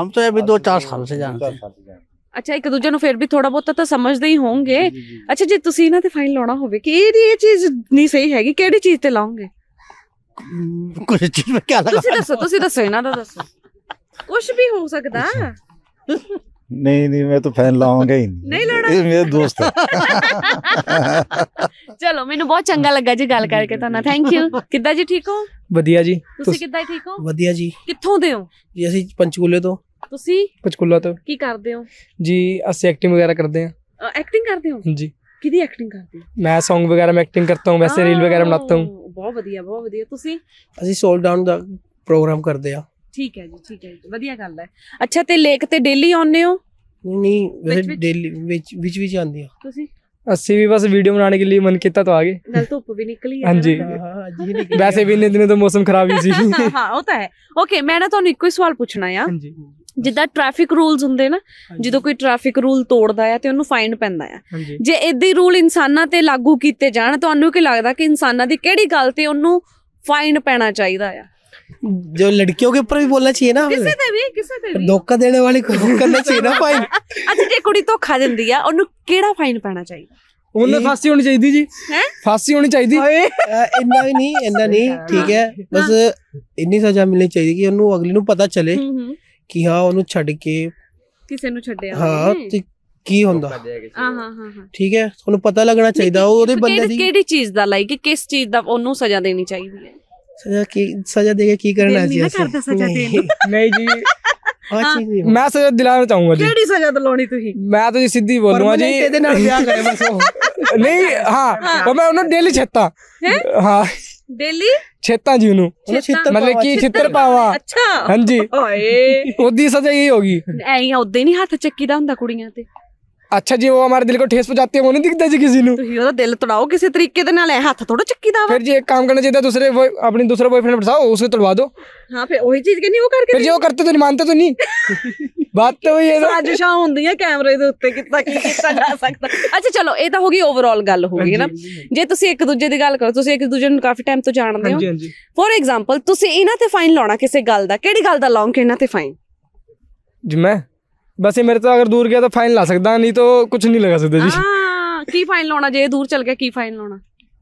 ਹਮ ਤਾਂ ਵੀ 2-4 ਸਾਲ ਸੇ ਜਾਣਦੇ ਹਾਂ ਅੱਛਾ ਇੱਕ ਦੂਜੇ ਨੂੰ ਫਿਰ ਵੀ ਥੋੜਾ ਬਹੁਤਾ ਤਾਂ ਸਮਝਦੇ ਹੀ ਹੋਵੋਗੇ ਅੱਛਾ ਜੇ ਤੁਸੀਂ ਇਹਨਾਂ ਤੇ ਫਾਈਨ ਲਾਉਣਾ ਹੋਵੇ ਕਿ ਇਹਦੀ ਇਹ ਚੀਜ਼ ਨਹੀਂ ਸਹੀ ਹੈਗੀ ਕਿਹੜੀ ਚੀਜ਼ ਤੇ ਲਾਉਂਗੇ ਕੁਝ ਚੀਜ਼ ਮੈਂ ਕਿਆ ਲਗਾ ਤੁਸੀਂ ਦੱਸੋ ਤੁਸੀਂ ਦੱਸੋ ਇਹਨਾਂ ਦਾ ਦੱਸੋ ਕੁਝ ਵੀ ਹੋ ਸਕਦਾ ਨਹੀਂ ਨਹੀਂ ਮੈਂ ਤਾਂ ਫੈਨ ਲਾਉਂਗਾ ਹੀ ਨਹੀਂ ਨਹੀਂ ਲੜਾ ਇਹ ਮੇਰੇ ਦੋਸਤ ਚਲੋ ਮੈਨੂੰ ਬਹੁਤ ਚੰਗਾ ਲੱਗਾ ਜੀ ਗੱਲ ਕਰਕੇ ਤੁਹਾਨੂੰ ਥੈਂਕ ਯੂ ਕਿੱਦਾਂ ਜੀ ਠੀਕ ਹੋ ਵਧੀਆ ਜੀ ਤੁਸੀਂ ਕਿੱਦਾਂ ਠੀਕ ਹੋ ਵਧੀਆ ਜੀ ਕਿੱਥੋਂ ਦੇ ਹੋ ਜੀ ਅਸੀਂ ਪੰਚਕੂਲੇ ਤੋਂ ਤੁਸੀਂ ਪਚਕੁਲਾ ਤੋਂ ਕੀ ਕਰਦੇ ਹੋ ਜੀ ਅਸੀਂ ਐਕਟਿੰਗ ਵਗੈਰਾ ਕਰਦੇ ਹਾਂ ਐਕਟਿੰਗ ਕਰਦੇ ਹੋ ਜੀ ਕਿਹਦੀ ਐਕਟਿੰਗ ਕਰਦੇ ਹੋ ਮੈਂ Song ਵਗੈਰਾ ਮੈਂ ਐਕਟਿੰਗ ਕਰਤਾ ਹਾਂ ਵੈਸੇ ਰੀਲ ਵਗੈਰਾ ਬਣਾਤਾ ਹਾਂ ਬਹੁਤ ਵਧੀਆ ਬਹੁਤ ਵਧੀਆ ਤੁਸੀਂ ਅਸੀਂ ਸੋਲ ਡਾਊਨ ਦਾ ਪ੍ਰੋਗਰਾਮ ਕਰਦੇ ਆ ਠੀਕ ਹੈ ਜੀ ਠੀਕ ਹੈ ਜੀ ਵਧੀਆ ਗੱਲ ਹੈ ਅੱਛਾ ਤੇ ਲੇਕ ਤੇ ਡੇਲੀ ਆਉਂਦੇ ਹੋ ਨਹੀਂ ਵੈਸੇ ਡੇਲੀ ਵਿੱਚ ਵਿੱਚ ਵਿੱਚ ਆਉਂਦੀ ਆ ਤੁਸੀਂ ਅਸੀਂ ਵੀ ਬਸ ਵੀਡੀਓ ਬਣਾਉਣ ਕੇ ਲਈ ਮਨ ਕੀਤਾ ਤਾਂ ਆ ਗਏ ਨਾਲ ਧੁੱਪ ਵੀ ਨਿਕਲੀ ਹੈ ਹਾਂਜੀ ਹਾਂ ਜੀ ਨਿਕਲੀ ਵੈਸੇ ਵੀ ਇੰਨੇ ਦਿਨ ਤੋਂ ਮੌਸਮ ਖਰਾਬ ਹੀ ਸੀ ਹਾਂ ਉਹ ਤਾਂ ਹੈ ਓਕੇ ਮੈਂ ਨਾ ਤੁਹਾਨੂੰ ਇੱਕੋ ਹੀ ਸਵਾਲ ਪੁੱਛਣਾ ਆ ਹਾਂਜੀ ਜਿੱਦਾਂ ਟ੍ਰੈਫਿਕ ਰੂਲਸ ਹੁੰਦੇ ਨਾ ਜਦੋਂ ਕੋਈ ਟ੍ਰੈਫਿਕ ਰੂਲ ਤੋੜਦਾ ਆ ਤੇ ਉਹਨੂੰ ਫਾਈਨ ਪੈਂਦਾ ਆ ਜੇ ਇਦਾਂ ਹੀ ਰੂਲ ਇਨਸਾਨਾਂ ਤੇ ਲਾਗੂ ਕੀਤੇ ਜਾਣ ਤੁਹਾਨੂੰ ਕੀ ਲੱਗਦਾ ਕਿ ਇਨਸਾਨਾਂ ਦੀ ਕਿਹੜੀ ਗੱਲ ਤੇ ਉਹਨੂੰ ਪੈਣਾ ਚਾਹੀਦਾ ਆ ਜੋ ਲੜਕੀਆਂ ਦੇ ਉੱਪਰ ਵੀ ਬੋਲਣਾ ਚਾਹੀਏ ਨਾ ਕਿਸੇ ਤੇ ਵੀ ਕਿਸੇ ਤੇ ਵੀ भी ਦੇਣ ਵਾਲੀ वाली को ਕਰਨਾ चाहिए ਨਾ फाइन ਅੱਜ जे ਕੁੜੀ ਧੋਖਾ ਦਿੰਦੀ ਆ ਉਹਨੂੰ ਕਿਹੜਾ ਫਾਈਨ ਪੈਣਾ ਚਾਹੀਦਾ ਉਹਨੇ ਫਾਸੀ ਹੋਣੀ ਚਾਹੀਦੀ ਜੀ ਹੈ ਫਾਸੀ ਹੋਣੀ ਚਾਹੀਦੀ ਇੰਨਾ ਵੀ ਨਹੀਂ ਇੰਨਾ ਨਹੀਂ ਠੀਕ ਹੈ ਬਸ ਇੰਨੀ ਸਜ਼ਾ ਮਿਲਣੀ ਚਾਹੀਦੀ ਕਿ ਉਹਨੂੰ ਅਗਲੇ ਨੂੰ ਪਤਾ ਚਲੇ ਕਿ ਹਾਂ ਉਹਨੂੰ ਛੱਡ ਕੇ ਕਿਸੇ ਨੂੰ ਛੱਡਿਆ ਹਾਂ ਤੇ ਕੀ ਹੁੰਦਾ ਹਾਂ ਹਾਂ ਹਾਂ ਠੀਕ ਹੈ ਤੁਹਾਨੂੰ ਪਤਾ ਲੱਗਣਾ ਚਾਹੀਦਾ ਉਹਦੇ ਬੰਦੇ ਦੀ ਕਿਹੜੀ ਚੀਜ਼ ਦਾ ਲਾਈਕ ਕਿਸ ਚੀਜ਼ ਦਾ ਉਹਨੂੰ ਸਜ਼ਾ ਦੇਣੀ ਚਾਹੀਦੀ ਹੈ ਸਜ਼ਾ ਕੀ ਸਜ਼ਾ ਦੇ ਕੇ ਕੀ ਕਰਨਾ ਜੀ ਨਹੀਂ ਸਜ਼ਾ ਨਹੀਂ ਜੀ ਮੈਂ ਸਜ਼ਾ ਦਿਲਾਉਣਾ ਚਾਹੂੰਗਾ ਜੀ ਕਿਹੜੀ ਸਜ਼ਾ ਦਿਲਾਉਣੀ ਤੁਸੀਂ ਮੈਂ ਤਾਂ ਜੀ ਸਿੱਧੀ ਬੋਲੂਗਾ ਜੀ ਇਹਦੇ ਨਾਲ ਵਿਆਹ ਕਰੇ ਬਸ ਉਹ ਨਹੀਂ ਹਾਂ ਪਰ ਮੈਂ ਉਹਨੂੰ ਡੇਲੀ ਛੱਤਾ ਹਾਂ ਡੇਲੀ ਛੇਤਾਂ ਜੀ ਉਹਨੂੰ ਮਤਲਬ ਕਿ ਛਿੱਤਰ ਪਾਵਾ ਅੱਛਾ ਹਾਂਜੀ ਓਏ ਉਹਦੀ ਸਜ਼ਾ ਇਹ ਹੋਗੀ ਐਂ ਉਹਦੇ ਨਹੀਂ ਹੱਥ ਚੱਕੀਦਾ ਹੁੰਦਾ ਕੁੜੀਆਂ ਤੇ ਅੱਛਾ ਜੀ ਉਹ ਹਮਾਰੇ ਦਿਲ ਕੋ ਠੇਸ ਪਹੁੰਚਾਤੀ ਹੈ ਉਹ ਨਹੀਂ ਦਿਖਦਾ ਜੀ ਕਿਸੇ ਨੂੰ ਤੁਸੀਂ ਉਹਦਾ ਦਿਲ ਤੜਾਓ ਕਿਸੇ ਤਰੀਕੇ ਦੇ ਨਾਲ ਐ ਹੱਥ ਥੋੜਾ ਚੱਕੀ ਦਾ ਫਿਰ ਜੀ ਇੱਕ ਕੰਮ ਕਰਨਾ ਚਾਹੀਦਾ ਦੂਸਰੇ ਆਪਣੀ ਦੂਸਰਾ ਬॉयਫ੍रेंड ਬਸਾਓ ਉਸੇ ਤੜਵਾ ਦਿਓ ਹਾਂ ਫਿਰ ਉਹੀ ਚੀਜ਼ ਕਹਿੰਦੀ ਉਹ ਕਰਕੇ ਫਿਰ ਜੇ ਉਹ ਕਰਤੇ ਤਾਂ ਨਹੀਂ ਮੰਨਤੇ ਤਾਂ ਨਹੀਂ ਬਾਤ ਤਾਂ ਇਹ ਸਾਜ਼ਿਸ਼ਾਂ ਹੁੰਦੀਆਂ ਕੈਮਰੇ ਦੇ ਉੱਤੇ ਕਿੱਦਾਂ ਕੀ ਕੀਤਾ ਜਾ ਸਕਦਾ ਅੱਛਾ ਚਲੋ ਇਹ ਤਾਂ ਹੋ ਗਈ ਓਵਰਆਲ ਗੱਲ ਹੋ ਗਈ ਨਾ ਜੇ ਤੁਸੀਂ ਇੱਕ ਦੂਜੇ ਦੀ ਗੱਲ ਕਰੋ ਤੁਸੀਂ ਇੱਕ ਦੂਜੇ ਨੂੰ ਕਾਫੀ ਟਾਈਮ ਤੋਂ ਜਾਣਦੇ ਹੋ ਫੋਰ ਐਗਜ਼ਾਮਪਲ ਤੁਸੀਂ ਇਹਨਾਂ ਤੇ ਫਾਈਨ ਲਾਉਣਾ ਕਿਸੇ ਗੱਲ ਦਾ ਕਿਹੜੀ ਗੱਲ ਦਾ ਲਾਉਂਗੇ ਇਹਨਾਂ ਤੇ ਫਾਈਨ ਜੀ ਮੈਂ बस ये मेरे तो अगर दूर गया तो फाइन ला सकदा ਨਹੀਂ ਤਾਂ ਕੁਝ ਨਹੀਂ ਲਗਾ ਸਕਦਾ ਜੀ ਹਾਂ ਕੀ ਫਾਈਨ ਲਾਉਣਾ ਜੇ ਦੂਰ ਚੱਲ ਗਿਆ ਕੀ ਫਾਈਨ ਲਾਉਣਾ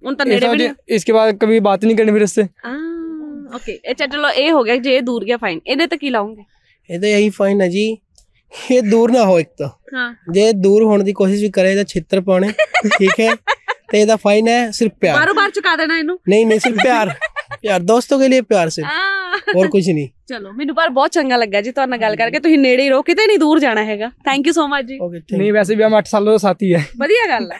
ਹੁਣ ਤਾਂ ਨੇੜੇ ਵੀ ਨਹੀਂ ਬਾਅਦ ਕبھی ਬਾਤ ਨਹੀਂ ਕਰਨੀ ਫਿਰ फिर ਤੇ ਹਾਂ ਓਕੇ ਅੱਛਾ ਚਲੋ ਇਹ ਹੋ ਗਿਆ ਜੇ ਦੂਰ ਗਿਆ ਫਾਈਨ ਇਹਦੇ ਤੇ ਕੀ ਲਾਉਂਗੇ ਇਹਦੇ ਇਹੀ ਫਾਈਨ ਹੈ ਜੀ ਇਹ ਦੂਰ ਨਾ ਹੋ ਇੱਕ ਤਾਂ ਹਾਂ ਜੇ ਦੂਰ ਹੋਣ ਦੀ ਕੋਸ਼ਿਸ਼ ਵੀ ਕਰੇ ਤਾਂ ਛਿੱਤਰ ਪਾਉਣੇ ਠੀਕ ਹੈ ਤੇ ਇਹਦਾ ਫਾਈਨ ਹੈ ਸਿਰਫ ਪਿਆਰ ਬਾਰ ਬਾਰ ਚੁਕਾ ਦੇਣਾ ਇਹਨੂੰ ਨਹੀਂ ਨਹੀਂ ਸਿਰਫ ਪਿਆਰ ਪਿਆਰ ਦੋਸਤੋ ਕੇ ਲਈ ਪਿਆਰ ਸੇ ਹੋਰ ਕੁਝ ਨਹੀਂ ਚਲੋ ਮੈਨੂੰ ਪਰ ਬਹੁਤ ਚੰਗਾ ਲੱਗਾ ਜੀ ਤੁਹਾਡੇ ਨਾਲ ਗੱਲ ਕਰਕੇ ਤੁਸੀਂ ਨੇੜੇ ਹੀ ਰਹੋ ਕਿਤੇ ਨਹੀਂ ਦੂਰ ਜਾਣਾ ਹੈਗਾ ਥੈਂਕ ਯੂ ਸੋ ਮਚ ਜੀ ਨਹੀਂ ਵੈਸੇ ਵੀ ਮੈਂ 8 ਸਾਲੋਂ ਸਾਥੀ ਹੈ ਵਧੀਆ ਗੱਲ ਹੈ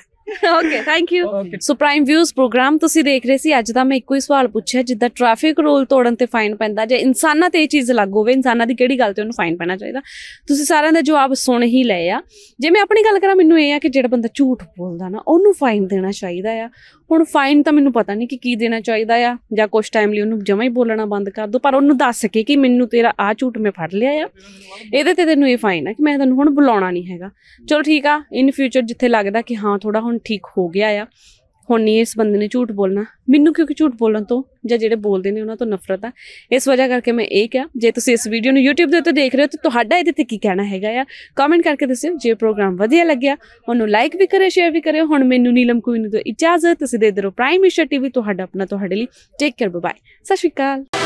okay thank you so Prime Views programme ਤੁਸੀਂ ਦੇਖ ਰਹੇ ਸੀ ਅੱਜ ਦਾ ਮੈਂ ਇੱਕੋ ਹੀ ਸਵਾਲ ਪੁੱਛਿਆ ਜਿੱਦਾਂ ਟ੍ਰੈਫਿਕ ਰੂਲ ਤੋੜਨ ਤੇ ਫਾਈਨ ਪੈਂਦਾ ਜੇ ਇਨਸਾਨਾਂ ਤੇ ਇਹ ਚੀਜ਼ ਲੱਗ ਹੋਵੇ ਇਨਸਾਨਾਂ ਦੀ ਕਿਹੜੀ ਗੱਲ ਤੇ ਉਹਨੂੰ ਫਾਈਨ ਪੈਣਾ ਚਾਹੀਦਾ ਤੁਸੀਂ ਸਾਰਿਆਂ ਦਾ ਜਵਾਬ ਸੁਣ ਹੀ ਲਏ ਆ ਜੇ ਮੈਂ ਆਪਣੀ ਗੱਲ ਕਰਾਂ ਮੈਨੂੰ ਇਹ ਆ ਕਿ ਜਿਹੜਾ ਬੰਦਾ ਝੂਠ ਬੋਲਦਾ ਨਾ ਉਹਨੂੰ ਫਾਈਨ ਦੇਣਾ ਚਾਹੀਦਾ ਆ ਹੁਣ ਫਾਈਨ ਤਾਂ ਮੈਨੂੰ ਪਤਾ ਨਹੀਂ ਕਿ ਕੀ ਦੇਣਾ ਚਾਹੀਦਾ ਆ ਜਾਂ ਕੁਝ ਟਾਈਮ ਲਈ ਉਹਨੂੰ ਜਮਾ ਹੀ ਬੋਲਣਾ ਬੰਦ ਕਰ ਦੋ ਪਰ ਉਹਨੂੰ ਦੱਸ ਕੇ ਕਿ ਮੈਨੂੰ ਤੇਰਾ ਆ ਝੂਠ ਮੈਂ ਫੜ ਲਿਆ ਆ ਇਹਦੇ ਤੇ ਤੈਨੂੰ ਇਹ ਫਾਈਨ ਆ ਕਿ ਮੈਂ ਤੈਨੂੰ ਹੁਣ ਬੁਲਾਉਣਾ ਨਹੀਂ ਹੈਗਾ ਚਲੋ ਠੀਕ ਆ ਇਨ ਫਿਊਚਰ ਜਿੱਥੇ ਲੱਗਦਾ ਕਿ ਹਾਂ ਥੋੜਾ ਹੁਣ ਠੀਕ ਹੋ ਗਿਆ ਆ ਹੁਣ ਨਹੀਂ ਇਸ ਬੰਦੇ ਨੇ ਝੂਠ ਬੋਲਣਾ ਮੈਨੂੰ ਕਿਉਂਕਿ ਝੂਠ ਬੋਲਣ ਤੋਂ ਜਾਂ ਜਿਹੜੇ ਬੋਲਦੇ ਨੇ ਉਹਨਾਂ ਤੋਂ ਨਫ਼ਰਤ ਆ ਇਸ ਵਜ੍ਹਾ ਕਰਕੇ ਮੈਂ ਇਹ ਕਿਹਾ ਜੇ ਤੁਸੀਂ ਇਸ ਵੀਡੀਓ ਨੂੰ YouTube ਦੇ ਉੱਤੇ ਦੇਖ ਰਹੇ ਹੋ ਤਾਂ ਤੁਹਾਡਾ ਇਹਦੇ ਤੇ ਕੀ ਕਹਿਣਾ ਹੈਗਾ ਆ ਕਮੈਂਟ ਕਰਕੇ ਦੱਸਿਓ ਜੇ ਪ੍ਰੋਗਰਾਮ ਵਧੀਆ ਲੱਗਿਆ ਉਹਨੂੰ ਲਾਈਕ ਵੀ ਕਰਿਓ ਸ਼ੇਅਰ ਵੀ ਕਰਿਓ ਹੁਣ ਮੈਨੂੰ ਨੀਲਮ ਕੋਈ ਨੂੰ ਦਿਓ ਇਜਾਜ਼ਤ ਤੁਸੀਂ ਦੇ ਦਿਓ ਪ੍ਰਾਈਮ ਮਿਸ਼ਨ ਟੀਵੀ ਤੁਹਾਡਾ ਆਪਣਾ ਤੁਹਾਡੇ ਲਈ ਟੇਕ ਕੇਅਰ ਬਾਏ ਸਤਿ ਸ਼੍ਰੀ ਅਕਾਲ